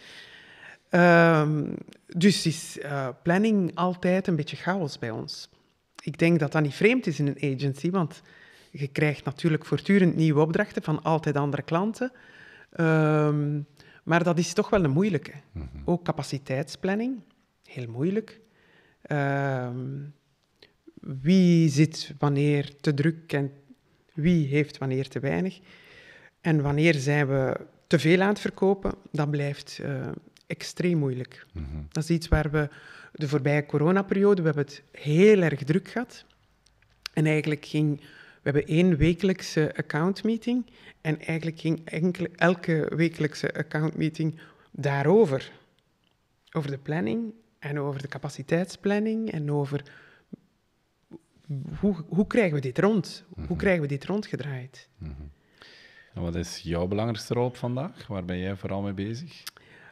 Ehm, dus is eh, planning altijd een beetje chaos bij ons. Ik denk dat dat niet vreemd is in een agency, want je krijgt natuurlijk voortdurend nieuwe opdrachten van altijd andere klanten. Ehm, maar dat is toch wel een moeilijke. Mhm. Ook capaciteitsplanning, heel moeilijk. Ehm, wie zit wanneer te druk en wie heeft wanneer te weinig. En wanneer zijn we te veel aan het verkopen, dan blijft eh, extreem moeilijk. Mhm. Dat is iets waar we de voorbije coronaperiode, we hebben het heel erg druk gehad. En eigenlijk ging, we hebben één wekelijkse accountmeeting en eigenlijk ging elke wekelijkse accountmeeting daarover. Over de planning en over de capaciteitsplanning en over hoe, hoe krijgen we dit rond? Hoe mhm. krijgen we dit rondgedraaid? Mhm. En wat is jouw belangrijkste rol vandaag? Waar ben jij vooral mee bezig?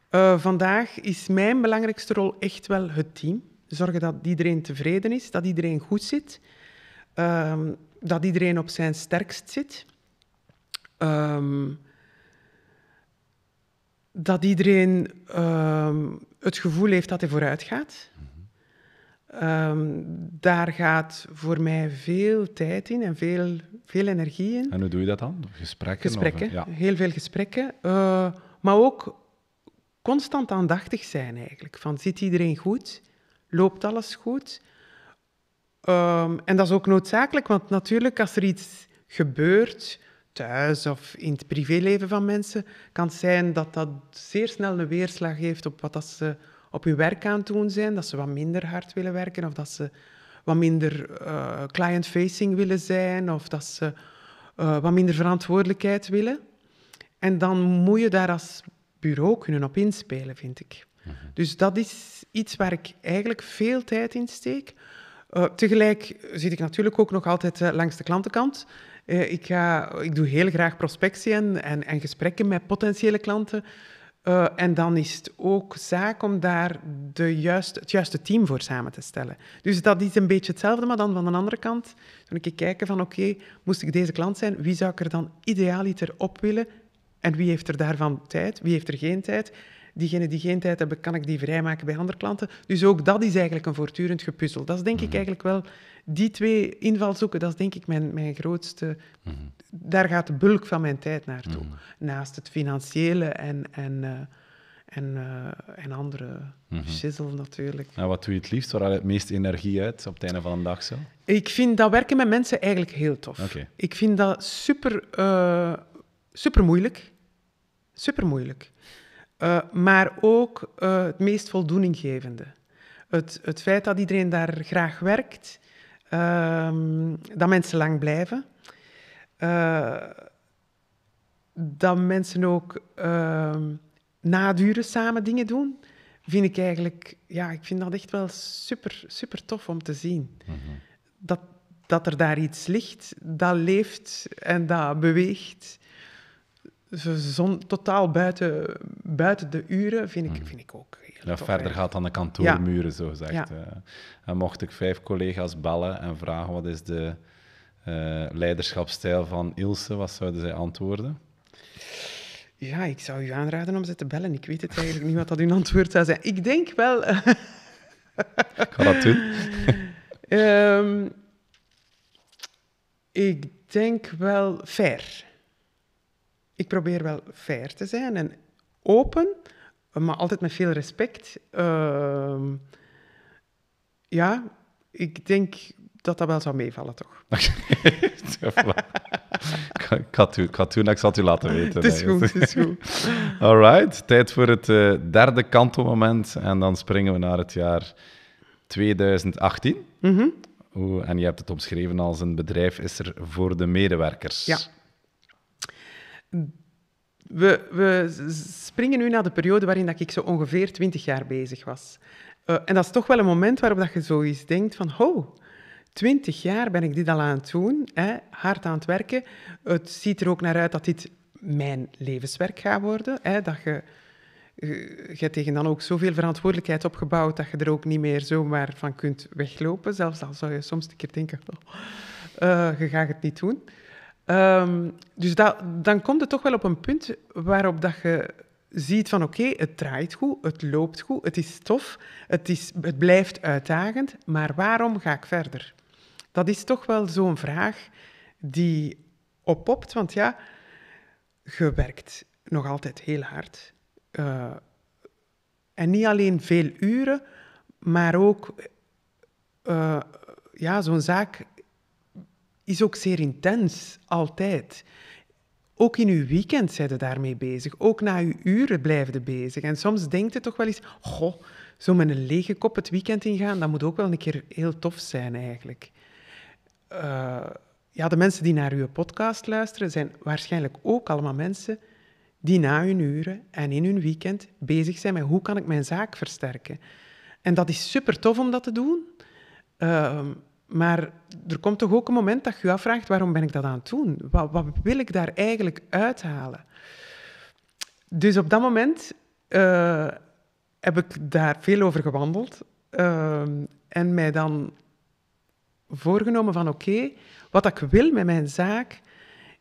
Eh, vandaag is mijn belangrijkste rol echt wel het team. Zorgen dat iedereen tevreden is, dat iedereen goed zit, ehm, dat iedereen op zijn sterkst zit. Ehm, dat iedereen ehm, het gevoel heeft dat hij vooruit gaat. daar gaat voor mij veel tijd in en veel, veel energie in. En hoe doe je dat dan? Gesprekken? Gesprekken, ja. heel veel gesprekken. Eh, maar ook constant aandachtig zijn eigenlijk. Van zit iedereen goed? Loopt alles goed? Ehm, en dat is ook noodzakelijk, want natuurlijk als er iets gebeurt, thuis of in het privéleven van mensen, kan het zijn dat dat zeer snel een weerslag heeft op wat dat ze op hun werk aan het doen zijn. Dat ze wat minder hard willen werken of dat ze wat minder eh, client-facing willen zijn of dat ze eh, wat minder verantwoordelijkheid willen. En dan moet je daar als bureau kunnen op inspelen, vind ik. Mhm. Dus dat is iets waar ik eigenlijk veel tijd in steek. Eh, tegelijk zit ik natuurlijk ook nog altijd eh, langs de klantenkant. Eh, ik, ga, ik doe heel graag prospectie en, en, gesprekken met potentiële klanten. en dan is het ook zaak om daar de juist, het juiste team voor samen te stellen. Dus dat is een beetje hetzelfde, maar dan van de andere kant. Dan moet ik kijken van oké, moest ik deze klant zijn, wie zou ik er dan idealiter op willen? En wie heeft er daarvan tijd? Wie heeft er geen tijd? Diegenen die geen tijd hebben, kan ik die vrijmaken bij andere klanten? Dus ook dat is eigenlijk een voortdurend gepuzzel. Dat is denk ik mhm. eigenlijk wel... Die twee invalshoeken, dat is denk ik mijn, mijn grootste... Mhm. Daar gaat de bulk van mijn tijd naartoe. Mhm. Naast het financiële en, en, eh, en, eh, en andere shizzle natuurlijk. Nou, wat doe je het liefst? Waar haal je het meest energie uit op het einde van een dag zo? Ik vind dat werken met mensen eigenlijk heel tof. Ik vind dat super... Eh, super moeilijk. Super moeilijk. Eh, maar ook eh, het meest voldoeninggevende. Het, het feit dat iedereen daar graag werkt, ehm, dat mensen lang blijven, eh, dat mensen ook ehm, naduren samen dingen doen, vind ik eigenlijk, ja, ik vind dat echt wel super, super tof om te zien. Mhm. Dat, dat er daar iets ligt, dat leeft en dat beweegt zon totaal buiten, buiten de uren vind ik, hmm. vind ik ook. Ja, verder gaat dan de kantoormuren, zo gezegd. En mocht ik vijf collega's bellen en vragen wat is de uh, leiderschapsstijl van Ilse, wat zouden zij antwoorden? Ja, ik zou u aanraden om ze te bellen. Ik weet het eigenlijk niet wat dat hun antwoord zou zijn. Ik denk wel. ik ga dat doen. Ehm, ik denk wel fair ik probeer wel fair te zijn en open, maar altijd met veel respect. Ehm, ja, ik denk dat dat wel zou meevallen, toch? ik, ga u, ik had ik zal het u laten weten. Het is goed, het is goed. All right, tijd voor het uh, derde moment En dan springen we naar het jaar 2018. Mhm. en je hebt het omschreven als een bedrijf is er voor de medewerkers. Ja. We, we, springen nu naar de periode waarin dat ik zo ongeveer twintig jaar bezig was. Eh, en dat is toch wel een moment waarop dat je zoiets denkt van... Ho, twintig jaar ben ik dit al aan het doen, hè, hard aan het werken. Het ziet er ook naar uit dat dit mijn levenswerk gaat worden. Hè, dat je, eh, je, tegen dan ook zoveel verantwoordelijkheid opgebouwd dat je er ook niet meer zomaar van kunt weglopen. Zelfs al zou je soms een keer denken... Oh, eh, je gaat het niet doen. Ehm, dus dan komt het toch wel op een punt waarop dat je ziet van oké, het draait goed, het loopt goed, het is tof, het, is, het blijft uitdagend, maar waarom ga ik verder? Dat is toch wel zo'n vraag die oppopt, want ja, je werkt nog altijd heel hard. Eh, en niet alleen veel uren, maar ook eh, ja, zo'n zaak is ook zeer intens, altijd. Ook in uw weekend zijn ze daarmee bezig. Ook na uw uren blijven ze bezig. En soms denkt het toch wel eens, goh, zo met een lege kop het weekend ingaan, dat moet ook wel een keer heel tof zijn eigenlijk. Eh, ja, de mensen die naar uw podcast luisteren, zijn waarschijnlijk ook allemaal mensen die na hun uren en in hun weekend bezig zijn met hoe kan ik mijn zaak versterken. En dat is super tof om dat te doen. Ehm, maar er komt toch ook een moment dat je je afvraagt, waarom ben ik dat aan het doen? Wat, wat wil ik daar eigenlijk uithalen? Dus op dat moment eh, heb ik daar veel over gewandeld. Eh, en mij dan voorgenomen van oké, wat ik wil met mijn zaak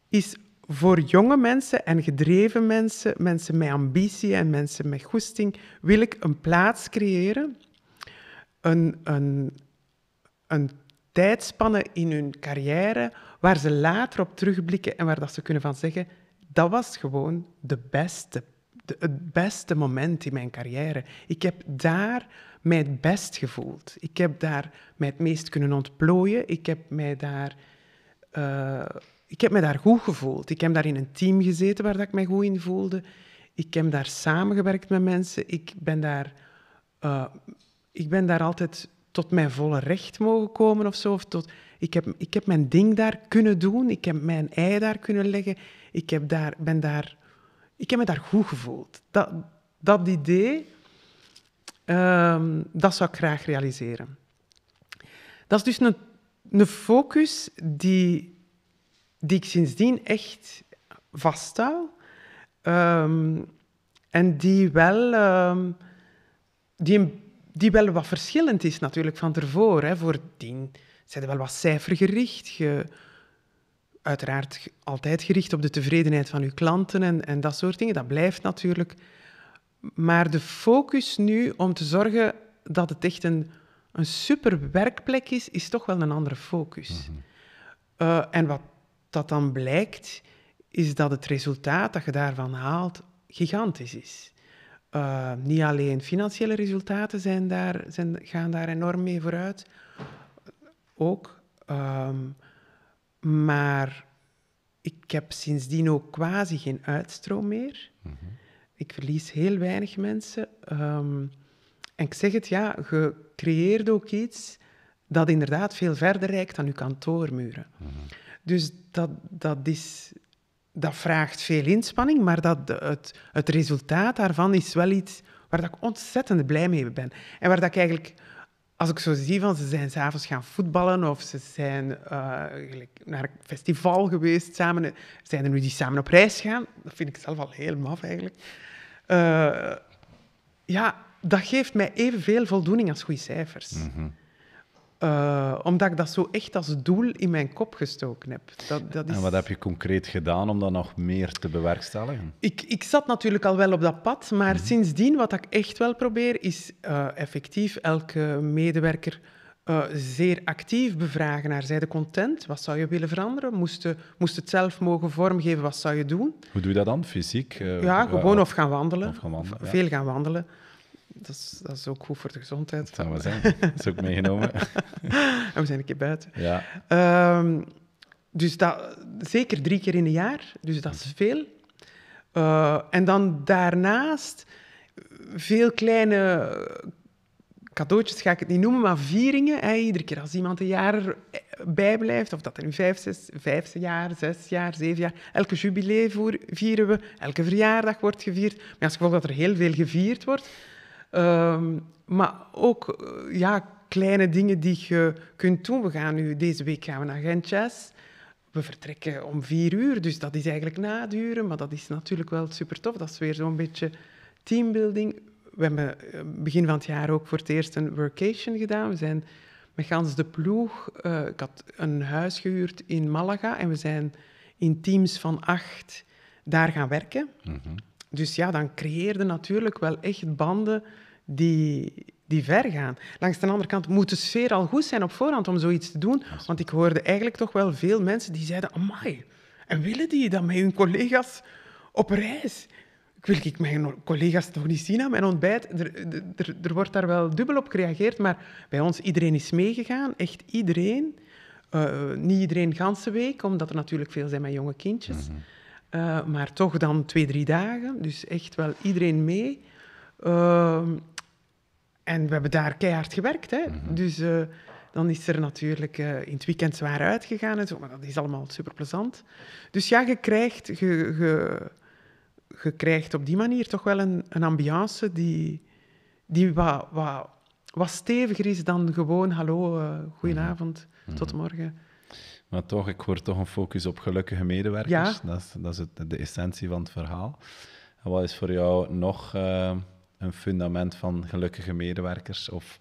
is voor jonge mensen en gedreven mensen, mensen met ambitie en mensen met goesting, wil ik een plaats creëren, een, een, een tijdspannen in hun carrière waar ze later op terugblikken en waar dat ze kunnen van zeggen, dat was gewoon de beste, het beste moment in mijn carrière. Ik heb daar mij het best gevoeld. Ik heb daar mij het meest kunnen ontplooien. Ik heb mij daar, eh, ik heb mij daar goed gevoeld. Ik heb daar in een team gezeten waar dat ik mij goed in voelde. Ik heb daar samengewerkt met mensen. Ik ben daar, uh, ik ben daar altijd tot mijn volle recht mogen komen of zo. Of tot, ik, heb, ik heb mijn ding daar kunnen doen, ik heb mijn ei daar kunnen leggen, ik heb, daar, ben daar, ik heb me daar goed gevoeld. Dat, dat idee, ehm, dat zou ik graag realiseren. Dat is dus een, een focus die, die ik sindsdien echt vasthoud. Ehm, en die wel ehm, die een die wel wat verschillend is natuurlijk van ervoor. Hè. Voordien zijn er wel wat cijfergericht. uiteraard altijd gericht op de tevredenheid van uw klanten en, en dat soort dingen. Dat blijft natuurlijk. Maar de focus nu om te zorgen dat het echt een, een super werkplek is, is toch wel een andere focus. Mhm. Eh, en wat dat dan blijkt, is dat het resultaat dat je daarvan haalt gigantisch is. Eh, niet alleen financiële resultaten zijn daar, zijn, gaan daar enorm mee vooruit, ook. Ehm, maar ik heb sindsdien ook quasi geen uitstroom meer. Mhm. Ik verlies heel weinig mensen. Ehm, en ik zeg het, ja, je creëert ook iets dat inderdaad veel verder reikt dan je kantoormuren. Mhm. Dus dat, dat is dat vraagt veel inspanning, maar dat het, het resultaat daarvan is wel iets waar dat ik ontzettend blij mee ben. En waar dat ik eigenlijk, als ik zo zie van ze zijn s'avonds gaan voetballen of ze zijn eh, naar een festival geweest samen, eh, zijn er nu die samen op reis gaan, dat vind ik zelf al heel maf eigenlijk. Eh, ja, dat geeft mij evenveel voldoening als goede cijfers. Mhm. Eh, omdat ik dat zo echt als doel in mijn kop gestoken heb. Dat, dat is... En wat heb je concreet gedaan om dat nog meer te bewerkstelligen? Ik, ik zat natuurlijk al wel op dat pad, maar mhm. sindsdien wat ik echt wel probeer, is eh, effectief elke medewerker eh, zeer actief bevragen naar zij de content. Wat zou je willen veranderen? Moest, moest het zelf mogen vormgeven? Wat zou je doen? Hoe doe je dat dan? Fysiek? ja, gewoon of gaan wandelen. gaan wandelen, Veel gaan wandelen dat is, dat ook goed voor de gezondheid. Dat we zijn. Dat is ook meegenomen. en we zijn een keer buiten. Ja. Ehm, dus dat, zeker drie keer in een jaar, dus dat is veel. Eh, en dan daarnaast veel kleine cadeautjes, ga ik het niet noemen, maar vieringen. Hè. Iedere keer als iemand een jaar bijblijft, of dat er in vijf, zes, vijf jaar, zes jaar, zeven jaar, elke jubileum vieren we, elke verjaardag wordt gevierd. Maar als gevolg dat er heel veel gevierd wordt, Ehm, maar ook eh, ja, kleine dingen die je kunt doen. We gaan nu, deze week gaan we naar Gentjes. We vertrekken om vier uur, dus dat is eigenlijk naduren, Maar dat is natuurlijk wel super tof. Dat is weer zo'n beetje teambuilding. We hebben eh, begin van het jaar ook voor het eerst een workation gedaan. We zijn met gans de ploeg. Eh, ik had een huis gehuurd in Malaga en we zijn in teams van acht daar gaan werken. Mhm. Dus ja, dan creëerde natuurlijk wel echt banden die, die ver gaan. Langs de andere kant moet de sfeer al goed zijn op voorhand om zoiets te doen. Want ik hoorde eigenlijk toch wel veel mensen die zeiden: Amai, en willen die dan met hun collega's op reis? Ik wil ik mijn collega's toch niet zien aan mijn ontbijt? Er, er, wordt daar wel dubbel op gereageerd, maar bij ons iedereen is meegegaan, echt iedereen. Eh, niet iedereen de week, omdat er natuurlijk veel zijn met jonge kindjes. Mhm. Eh, maar toch dan twee, drie dagen. Dus echt wel iedereen mee. Ehm, en we hebben daar keihard gewerkt. Hè. Mhm. Dus eh, dan is er natuurlijk eh, in het weekend zwaar uitgegaan en zo. Maar dat is allemaal super plezant. Dus ja, je krijgt, je, je, krijgt op die manier toch wel een, een ambiance die, die wat, wat, wat steviger is dan gewoon hallo, goedenavond, mhm. tot morgen. Maar toch, ik hoor toch een focus op gelukkige medewerkers. Ja. Dat is, dat is het, de essentie van het verhaal. En wat is voor jou nog eh, een fundament van gelukkige medewerkers? Of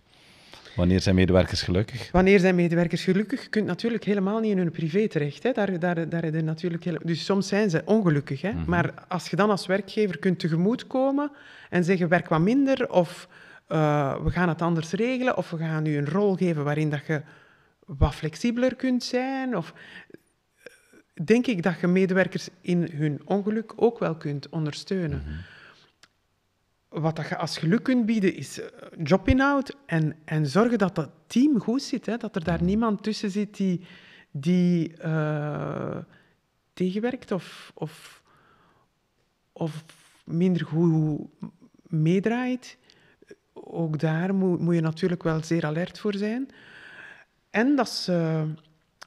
Wanneer zijn medewerkers gelukkig? Wanneer zijn medewerkers gelukkig? Je kunt natuurlijk helemaal niet in hun privé terecht. Hè. Daar, daar, daar natuurlijk Dus soms zijn ze ongelukkig. Hè. Mhm. Maar als je dan als werkgever kunt tegemoetkomen en zeggen werk wat minder of eh, we gaan het anders regelen of we gaan u een rol geven waarin dat je wat flexibeler kunt zijn? Of denk ik dat je medewerkers in hun ongeluk ook wel kunt ondersteunen. Mhm. Wat dat je als geluk kunt bieden is eh, job out en, en zorgen dat dat team goed zit. Hè? Dat er daar mhm. niemand tussen zit die, die eh, tegenwerkt of, of, of minder goed meedraait. Ook daar moet, moet je natuurlijk wel zeer alert voor zijn. En dat ze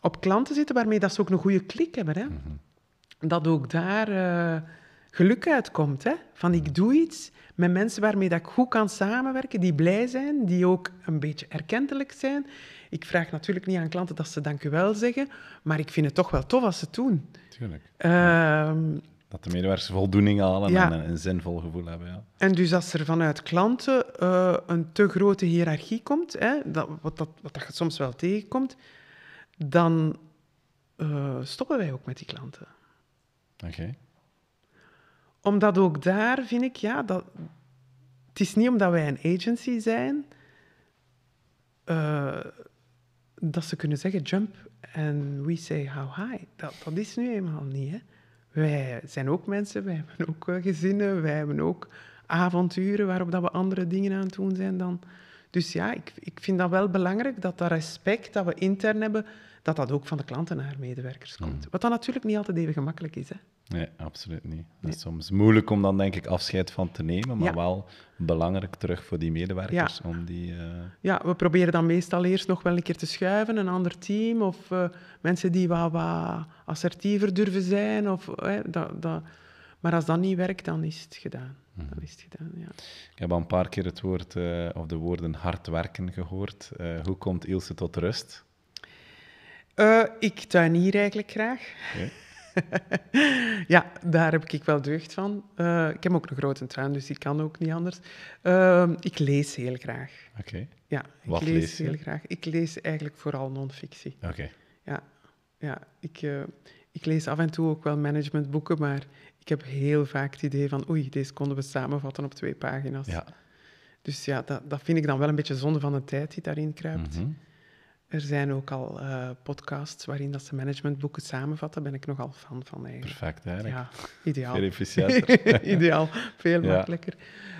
op klanten zitten waarmee dat ze ook een goede klik hebben. Hè? Mhm. Dat ook daar eh, geluk uitkomt. Hè? Van ik doe iets met mensen waarmee dat ik goed kan samenwerken, die blij zijn, die ook een beetje erkentelijk zijn. Ik vraag natuurlijk niet aan klanten dat ze dank u wel zeggen, maar ik vind het toch wel tof als ze doen. Tuurlijk. Uh, dat de medewerkers voldoening halen en een, zinvol gevoel hebben. Ja. En dus als er vanuit klanten eh, een te grote hiërarchie komt, hè, dat, wat, dat, wat dat soms wel tegenkomt, dan eh, stoppen wij ook met die klanten. Oké. Omdat ook daar vind ik, ja, dat, het is niet omdat wij een agency zijn eh, dat ze kunnen zeggen jump and we say how high. Dat, dat is nu eenmaal niet, hè. Wij zijn ook mensen, wij hebben ook eh, gezinnen, wij hebben ook avonturen waarop dat we andere dingen aan het doen zijn dan. Dus ja, ik, ik vind dat wel belangrijk dat dat respect dat we intern hebben, dat dat ook van de klanten naar medewerkers komt. Hmm. Wat dan natuurlijk niet altijd even gemakkelijk is. Hè? Nee, absoluut niet. Het is soms moeilijk om dan denk ik afscheid van te nemen, maar wel belangrijk terug voor die medewerkers. Ja. Om die, eh, ja, we proberen dan meestal eerst nog wel een keer te schuiven, een ander team of eh, mensen die wat, wat assertiever durven zijn. Of, dat, dat... Maar als dat niet werkt, dan is het gedaan. Hmm. Dan is het gedaan ja. Ik heb al een paar keer het woord, eh, of de woorden hard werken gehoord. hoe komt Ilse tot rust? Uh, ik tuinier eigenlijk graag. ja, daar heb ik wel deugd van. Eh, ik heb ook een grote tuin, dus ik kan ook niet anders. Ehm, ik lees heel graag. Oké. Ja, ik lees, heel graag. Ik lees eigenlijk vooral non-fictie. Oké. Ja, ja ik, eh, ik lees af en toe ook wel managementboeken, maar ik heb heel vaak het idee van oei, deze konden we samenvatten op twee pagina's. Ja. Dus ja, dat, dat vind ik dan wel een beetje zonde van de tijd die daarin kruipt. Mhm. Er zijn ook al eh, podcasts waarin dat ze managementboeken samenvatten. Daar ben ik nogal fan van eigenlijk. Perfect, eigenlijk. Ja, ideaal. Veel efficiënter. ideaal, veel makkelijker.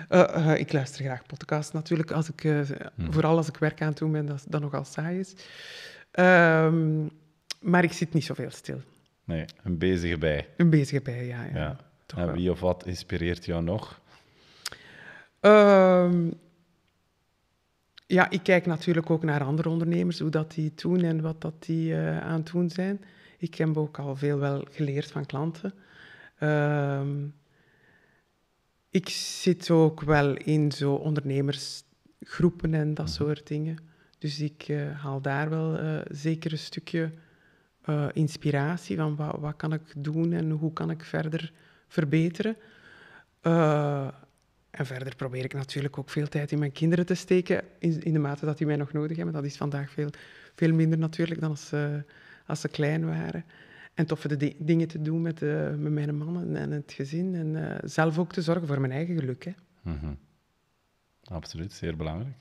Eh, eh, ik luister graag podcasts natuurlijk. Als ik, hm. Vooral als ik werk aan het doen ben, dat dat nogal saai is. Um, maar ik zit niet zoveel stil. Nee, een bezige bij. Een bezige bij, ja. ja. ja. en wie of wat inspireert jou nog? Um, ja, ik kijk natuurlijk ook naar andere ondernemers, hoe dat die doen en wat dat die eh, aan het doen zijn. Ik heb ook al veel wel geleerd van klanten. Ehm, ik zit ook wel in zo ondernemersgroepen en dat mhm. soort dingen. Dus ik eh, haal daar wel eh, zeker een stukje inspiratie van wat, wat, kan ik doen en hoe kan ik verder verbeteren. En verder probeer ik natuurlijk ook veel tijd in mijn kinderen te steken, in, in de mate dat die mij nog nodig hebben. Dat is vandaag veel, veel minder natuurlijk dan als ze, als ze klein waren. En toffe de dingen te doen met, eh, met mijn man en, het gezin. En eh, zelf ook te zorgen voor mijn eigen geluk. Hè. Mhm. Absoluut, zeer belangrijk.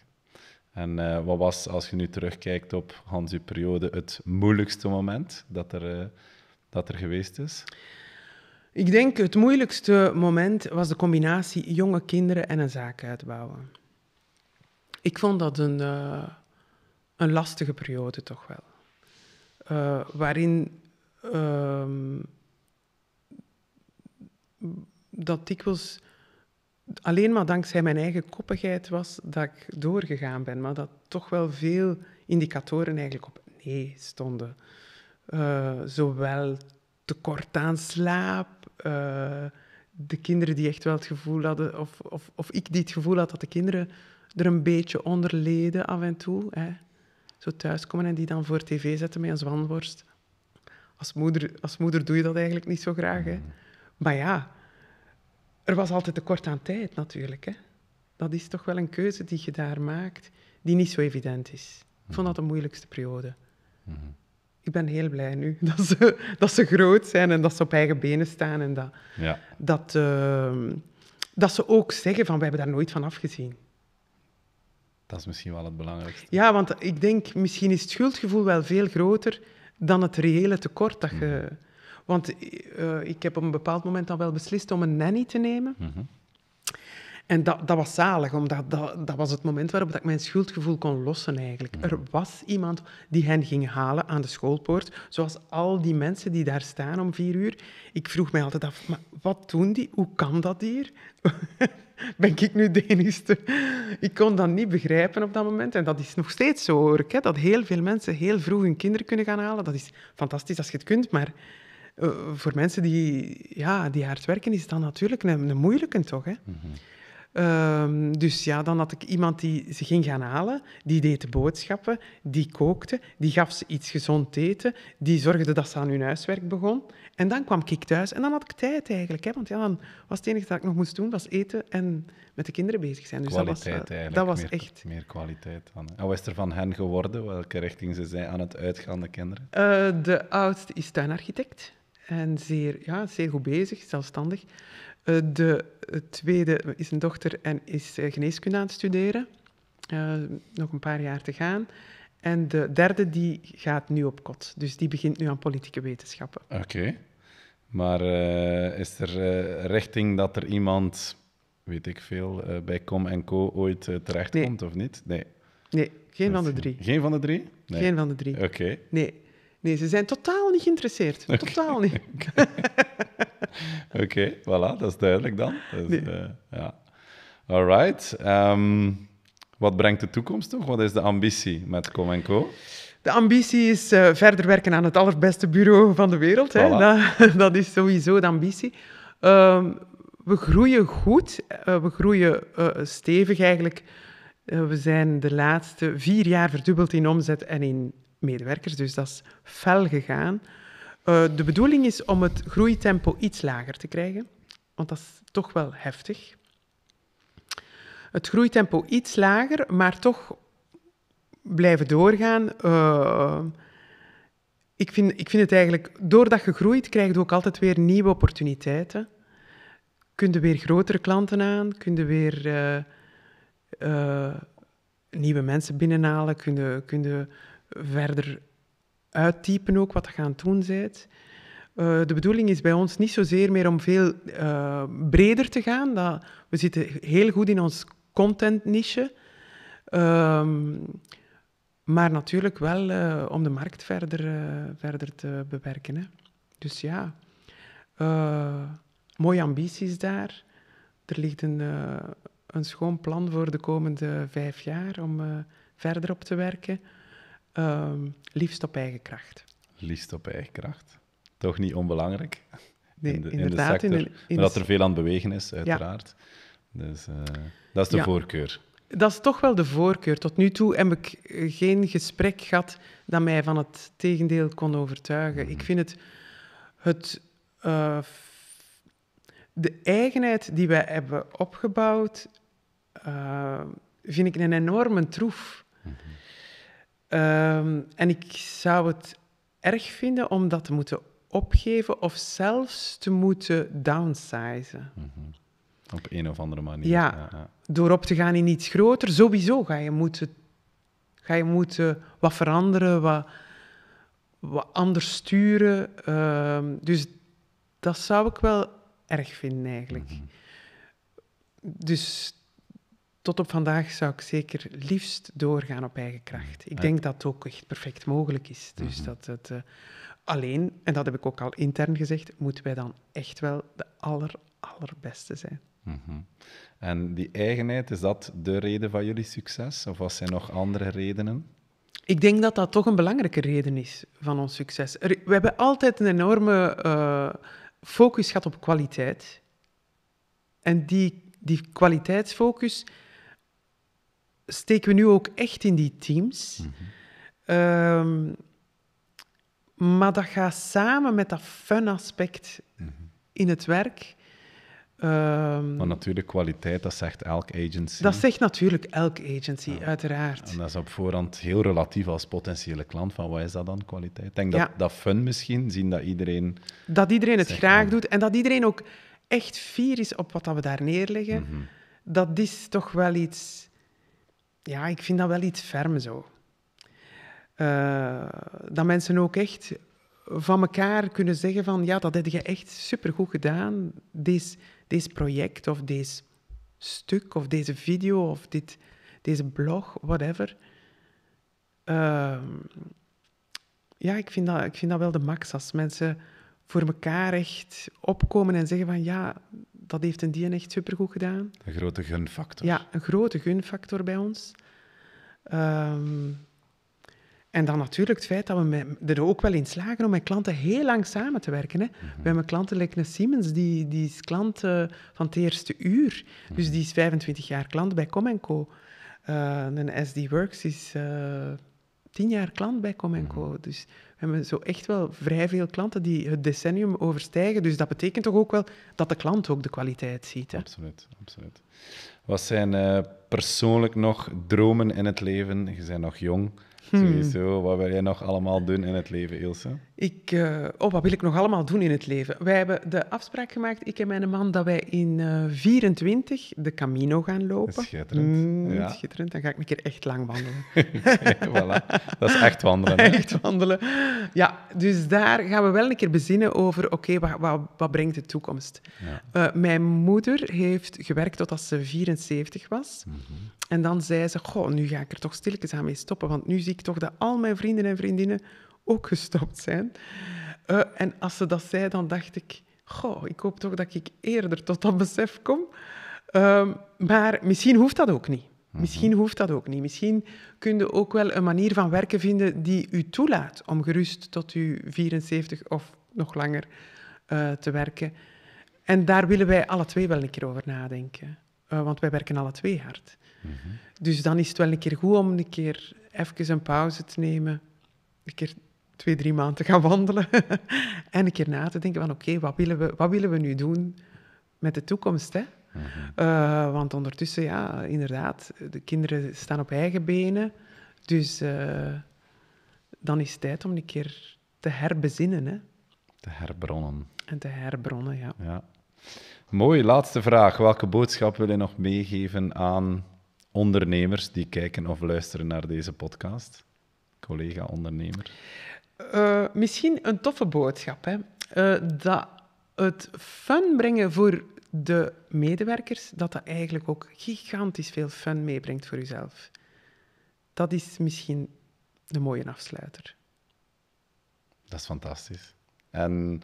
En eh, wat was, als je nu terugkijkt op Hans' periode, het moeilijkste moment dat er, dat er geweest is? Ik denk het moeilijkste moment was de combinatie jonge kinderen en een zaak uitbouwen. Ik vond dat een, eh, een lastige periode toch wel. Eh, waarin uh, dat dikwijls alleen maar dankzij mijn eigen koppigheid was dat ik doorgegaan ben, maar dat toch wel veel indicatoren eigenlijk op nee stonden. Eh, zowel tekort aan slaap eh, de kinderen die echt wel het gevoel hadden, of, of, of ik die het gevoel had dat de kinderen er een beetje onder leden af en toe. Hè. Zo thuiskomen en die dan voor tv zetten met een zwanworst. Als moeder, als moeder doe je dat eigenlijk niet zo graag. Hè. Maar ja, er was altijd tekort aan tijd natuurlijk. Hè. Dat is toch wel een keuze die je daar maakt, die niet zo evident is. Ik vond dat de moeilijkste periode. Mhm. Mhm ik ben heel blij nu dat ze, dat ze groot zijn en dat ze op eigen benen staan. En dat, ja. dat, ehm, dat ze ook zeggen van, we hebben daar nooit van afgezien. Dat is misschien wel het belangrijkste. Ja, want ik denk, misschien is het schuldgevoel wel veel groter dan het reële tekort dat je... Mhm. Want eh, ik heb op een bepaald moment dan wel beslist om een nanny te nemen. Mhm. En dat, dat was zalig, omdat dat, dat was het moment waarop ik mijn schuldgevoel kon lossen eigenlijk. Mm. Er was iemand die hen ging halen aan de schoolpoort, zoals al die mensen die daar staan om vier uur. Ik vroeg mij altijd af, maar wat doen die? Hoe kan dat hier? ben ik nu de enigste? Ik kon dat niet begrijpen op dat moment. En dat is nog steeds zo, hoor Hè? Dat heel veel mensen heel vroeg hun kinderen kunnen gaan halen. Dat is fantastisch als je het kunt, maar... Eh, voor mensen die, ja, die hard werken, is dat natuurlijk een, een moeilijke toch. Hè? Mhm. Ehm, dus ja, dan had ik iemand die ze ging gaan halen, die deed de boodschappen, die kookte, die gaf ze iets gezond eten, die zorgde dat ze aan hun huiswerk begon. En dan kwam ik thuis en dan had ik tijd eigenlijk, hè, want ja, dan was het enige dat ik nog moest doen, was eten en met de kinderen bezig zijn. Dus kwaliteit dat was, eh, eigenlijk, dat was meer, echt... Meer kwaliteit. Van. En wat is er van hen geworden? Welke richting ze zijn aan het uitgaan, de kinderen? Eh, de oudste is tuinarchitect en zeer, ja, zeer goed bezig, zelfstandig. Eh, de eh, tweede is een dochter en is eh, geneeskunde aan het studeren. nog een paar jaar te gaan. En de derde die gaat nu op kot. Dus die begint nu aan politieke wetenschappen. Oké. Maar is er richting dat er iemand, weet ik veel, bij Com Co ooit terechtkomt of niet? Nee. Nee, geen van de drie. Geen van de drie? Nee. Geen van de drie. Oké. Nee. nee, ze zijn totaal niet geïnteresseerd. Totaal niet. Oké, voilà, dat is duidelijk dan. Dus, ja. All right. Ehm, wat brengt de toekomst toch? Wat is de ambitie met Com Co? De ambitie is eh, verder werken aan het allerbeste bureau van de wereld. Hè. Dat, dat, is sowieso de ambitie. Ehm, we groeien goed. Eh, we groeien stevig eigenlijk. we zijn de laatste vier jaar verdubbeld in omzet en in medewerkers. Dus dat is fel gegaan. Eh, de bedoeling is om het groeitempo iets lager te krijgen, want dat is toch wel heftig. Het groeitempo iets lager, maar toch blijven doorgaan. Eh, ik, vind, ik vind het eigenlijk, doordat je groeit, krijg je ook altijd weer nieuwe opportuniteiten. je weer grotere klanten aan, kunnen weer eh, nieuwe mensen binnenhalen, kunnen kun verder uittypen ook wat je aan het doen bent. Uh, eh, de bedoeling is bij ons niet zozeer meer om veel eh, breder te gaan. Dat, we zitten heel goed in ons content niche. Ehm, maar natuurlijk wel eh, om de markt verder, verder te bewerken. Hè. Dus ja, mooie ambities daar. Er ligt een, een schoon plan voor de komende vijf jaar om verder op te werken. Ehm, liefst op eigen kracht. Liefst op eigen kracht. Toch niet onbelangrijk. Nee, in de, inderdaad. In sector. In, dat er veel aan het bewegen is, uiteraard. Dus eh, dat is de voorkeur. Dat is toch wel de voorkeur. Tot nu toe heb ik geen gesprek gehad dat mij van het tegendeel kon overtuigen. Ik mhm. vind het, het eh, de eigenheid die wij hebben opgebouwd, eh, vind ik een enorme troef. Mhm. Ehm, en ik zou het erg vinden om dat te moeten opgeven of zelfs te moeten downsizen. Mhm. Op een of andere manier. Ja, door op te gaan in iets groter. Sowieso ga je moeten, ga je moeten wat veranderen, wat, wat anders sturen. Ehm, dus dat zou ik wel erg vinden eigenlijk. Mhm. Dus tot op vandaag zou ik zeker liefst doorgaan op eigen kracht. Ik denk dat het ook echt perfect mogelijk is. Dus mhm. dat het, eh, alleen, en dat heb ik ook al intern gezegd, moeten wij dan echt wel de aller, allerbeste zijn. Mhm. En die eigenheid, is dat de reden van jullie succes? Of was er nog andere redenen? Ik denk dat dat toch een belangrijke reden is van ons succes. we hebben altijd een enorme eh, focus gehad op kwaliteit. En die, die kwaliteitsfocus steken we nu ook echt in die teams. Ehm, maar dat gaat samen met dat fun-aspect in het werk. Um, maar natuurlijk, kwaliteit, dat zegt elk agency. Dat zegt natuurlijk elk agency, uiteraard. En dat is op voorhand heel relatief als potentiële klant, van wat is dat dan, kwaliteit? Ik denk dat, dat fun misschien, zien dat iedereen... Dat iedereen het graag doet en dat iedereen ook echt fier is op wat we daar neerleggen. Mhm. Dat is toch wel iets ja, ik vind dat wel iets ferm zo. Eh, dat mensen ook echt van elkaar kunnen zeggen van ja, dat heb je echt supergoed gedaan. Deze, deze project of deze stuk of deze video of dit, deze blog, whatever. Ehm, ja, ik vind, dat, ik vind dat wel de max als mensen voor elkaar echt opkomen en zeggen van ja, dat heeft een dien echt supergoed gedaan. Een grote gunfactor. Ja, een grote gunfactor bij ons. Ehm, en dan natuurlijk het feit dat we met, er ook wel in slagen om met klanten heel lang samen te werken. Hè. We mhm. hebben klanten like Siemens, die, die is klant eh, van het eerste uur. Mhm. Dus die is 25 jaar klant bij Comenco. Uh, eh, een SD Works is uh, eh, 10 jaar klant bij Comenco. Mhm. Dus hebben we zo echt wel vrij veel klanten die het decennium overstijgen. Dus dat betekent toch ook wel dat de klant ook de kwaliteit ziet. Hè? Absoluut, absoluut. Wat zijn eh, persoonlijk nog dromen in het leven? Je bent nog jong. Hmm. Sowieso, wat wil jij nog allemaal doen in het leven, Ilse? Ik, eh, oh, wat wil ik nog allemaal doen in het leven? Wij hebben de afspraak gemaakt, ik en mijn man, dat wij in 24 eh, de Camino gaan lopen. Schitterend. Hmm, ja. Schitterend, dan ga ik een keer echt lang wandelen. voilà. Dat is echt wandelen. Echt wandelen. Ja, dus daar gaan we wel een keer bezinnen over, oké, wat, wat, brengt de toekomst? Eh, mijn moeder heeft gewerkt tot ze 74 was. Mhm. En dan zei ze, goh, nu ga ik er toch stilletjes aan mee stoppen, want nu zie ik toch dat al mijn vrienden en vriendinnen ook gestopt zijn. Eh, en als ze dat zei, dan dacht ik, goh, ik hoop toch dat ik eerder tot dat besef kom. Ehm, maar misschien hoeft dat ook niet. Mhm. Misschien hoeft dat ook niet. Misschien kun je ook wel een manier van werken vinden die u toelaat om gerust tot uw 74 of nog langer eh, te werken. En daar willen wij alle twee wel een keer over nadenken. Eh, want wij werken alle twee hard. Mhm. Dus dan is het wel een keer goed om een keer even een pauze te nemen. Een keer twee, drie maanden gaan wandelen. en een keer na te denken van oké, wat, willen we, wat willen we nu doen met de toekomst? Hè? Mhm. Eh, want ondertussen, ja, inderdaad, de kinderen staan op eigen benen. Dus eh, dan is het tijd om een keer te herbezinnen. Hè? Te herbronnen. En te herbronnen, ja. ja. Mooi, laatste vraag. Welke boodschap wil je nog meegeven aan ondernemers die kijken of luisteren naar deze podcast? Collega ondernemer. Eh, misschien een toffe boodschap. Hè? Eh, dat het fun brengen voor de medewerkers, dat dat eigenlijk ook gigantisch veel fun meebrengt voor uzelf. Dat is misschien de mooie afsluiter. Dat is fantastisch. En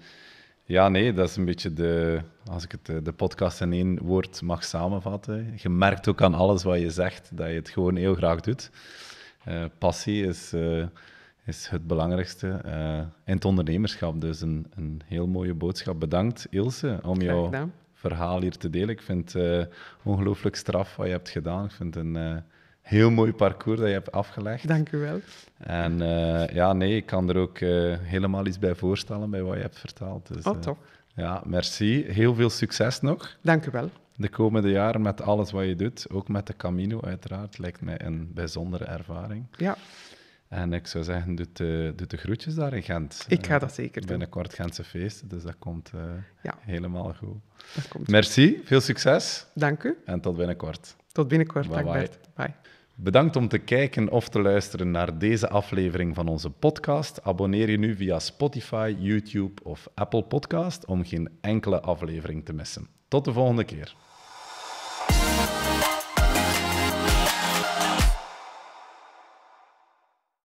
ja, nee, dat is een beetje de, als ik het, eh, de podcast in één woord mag samenvatten. Je merkt ook aan alles wat je zegt dat je het gewoon heel graag doet. Eh, passie is, eh, is het belangrijkste uh, in het ondernemerschap. Dus een, een heel mooie boodschap. Bedankt, Ilse, om jouw verhaal hier te delen. Ik vind het ongelooflijk straf wat je hebt gedaan. Ik vind het een heel mooi parcours dat je hebt afgelegd. Dank u wel. En eh, ja, nee, ik kan er ook eh, helemaal iets bij voorstellen bij wat je hebt vertaald. Dus, oh, eh, toch? Ja, merci. Heel veel succes nog. Dank u wel. De komende jaren met alles wat je doet, ook met de Camino uiteraard, lijkt mij een bijzondere ervaring. Ja. En ik zou zeggen, doe de, de groetjes daar in Gent. Ik ga dat zeker doen. Binnenkort Gentse feesten, dus dat komt helemaal goed. Dat komt Merci, veel succes. Dank u. En tot binnenkort. Tot binnenkort, bye, bye. Bert. Bye. Bedankt om te kijken of te luisteren naar deze aflevering van onze podcast. Abonneer je nu via Spotify, YouTube of Apple Podcast om geen enkele aflevering te missen. Tot de volgende keer.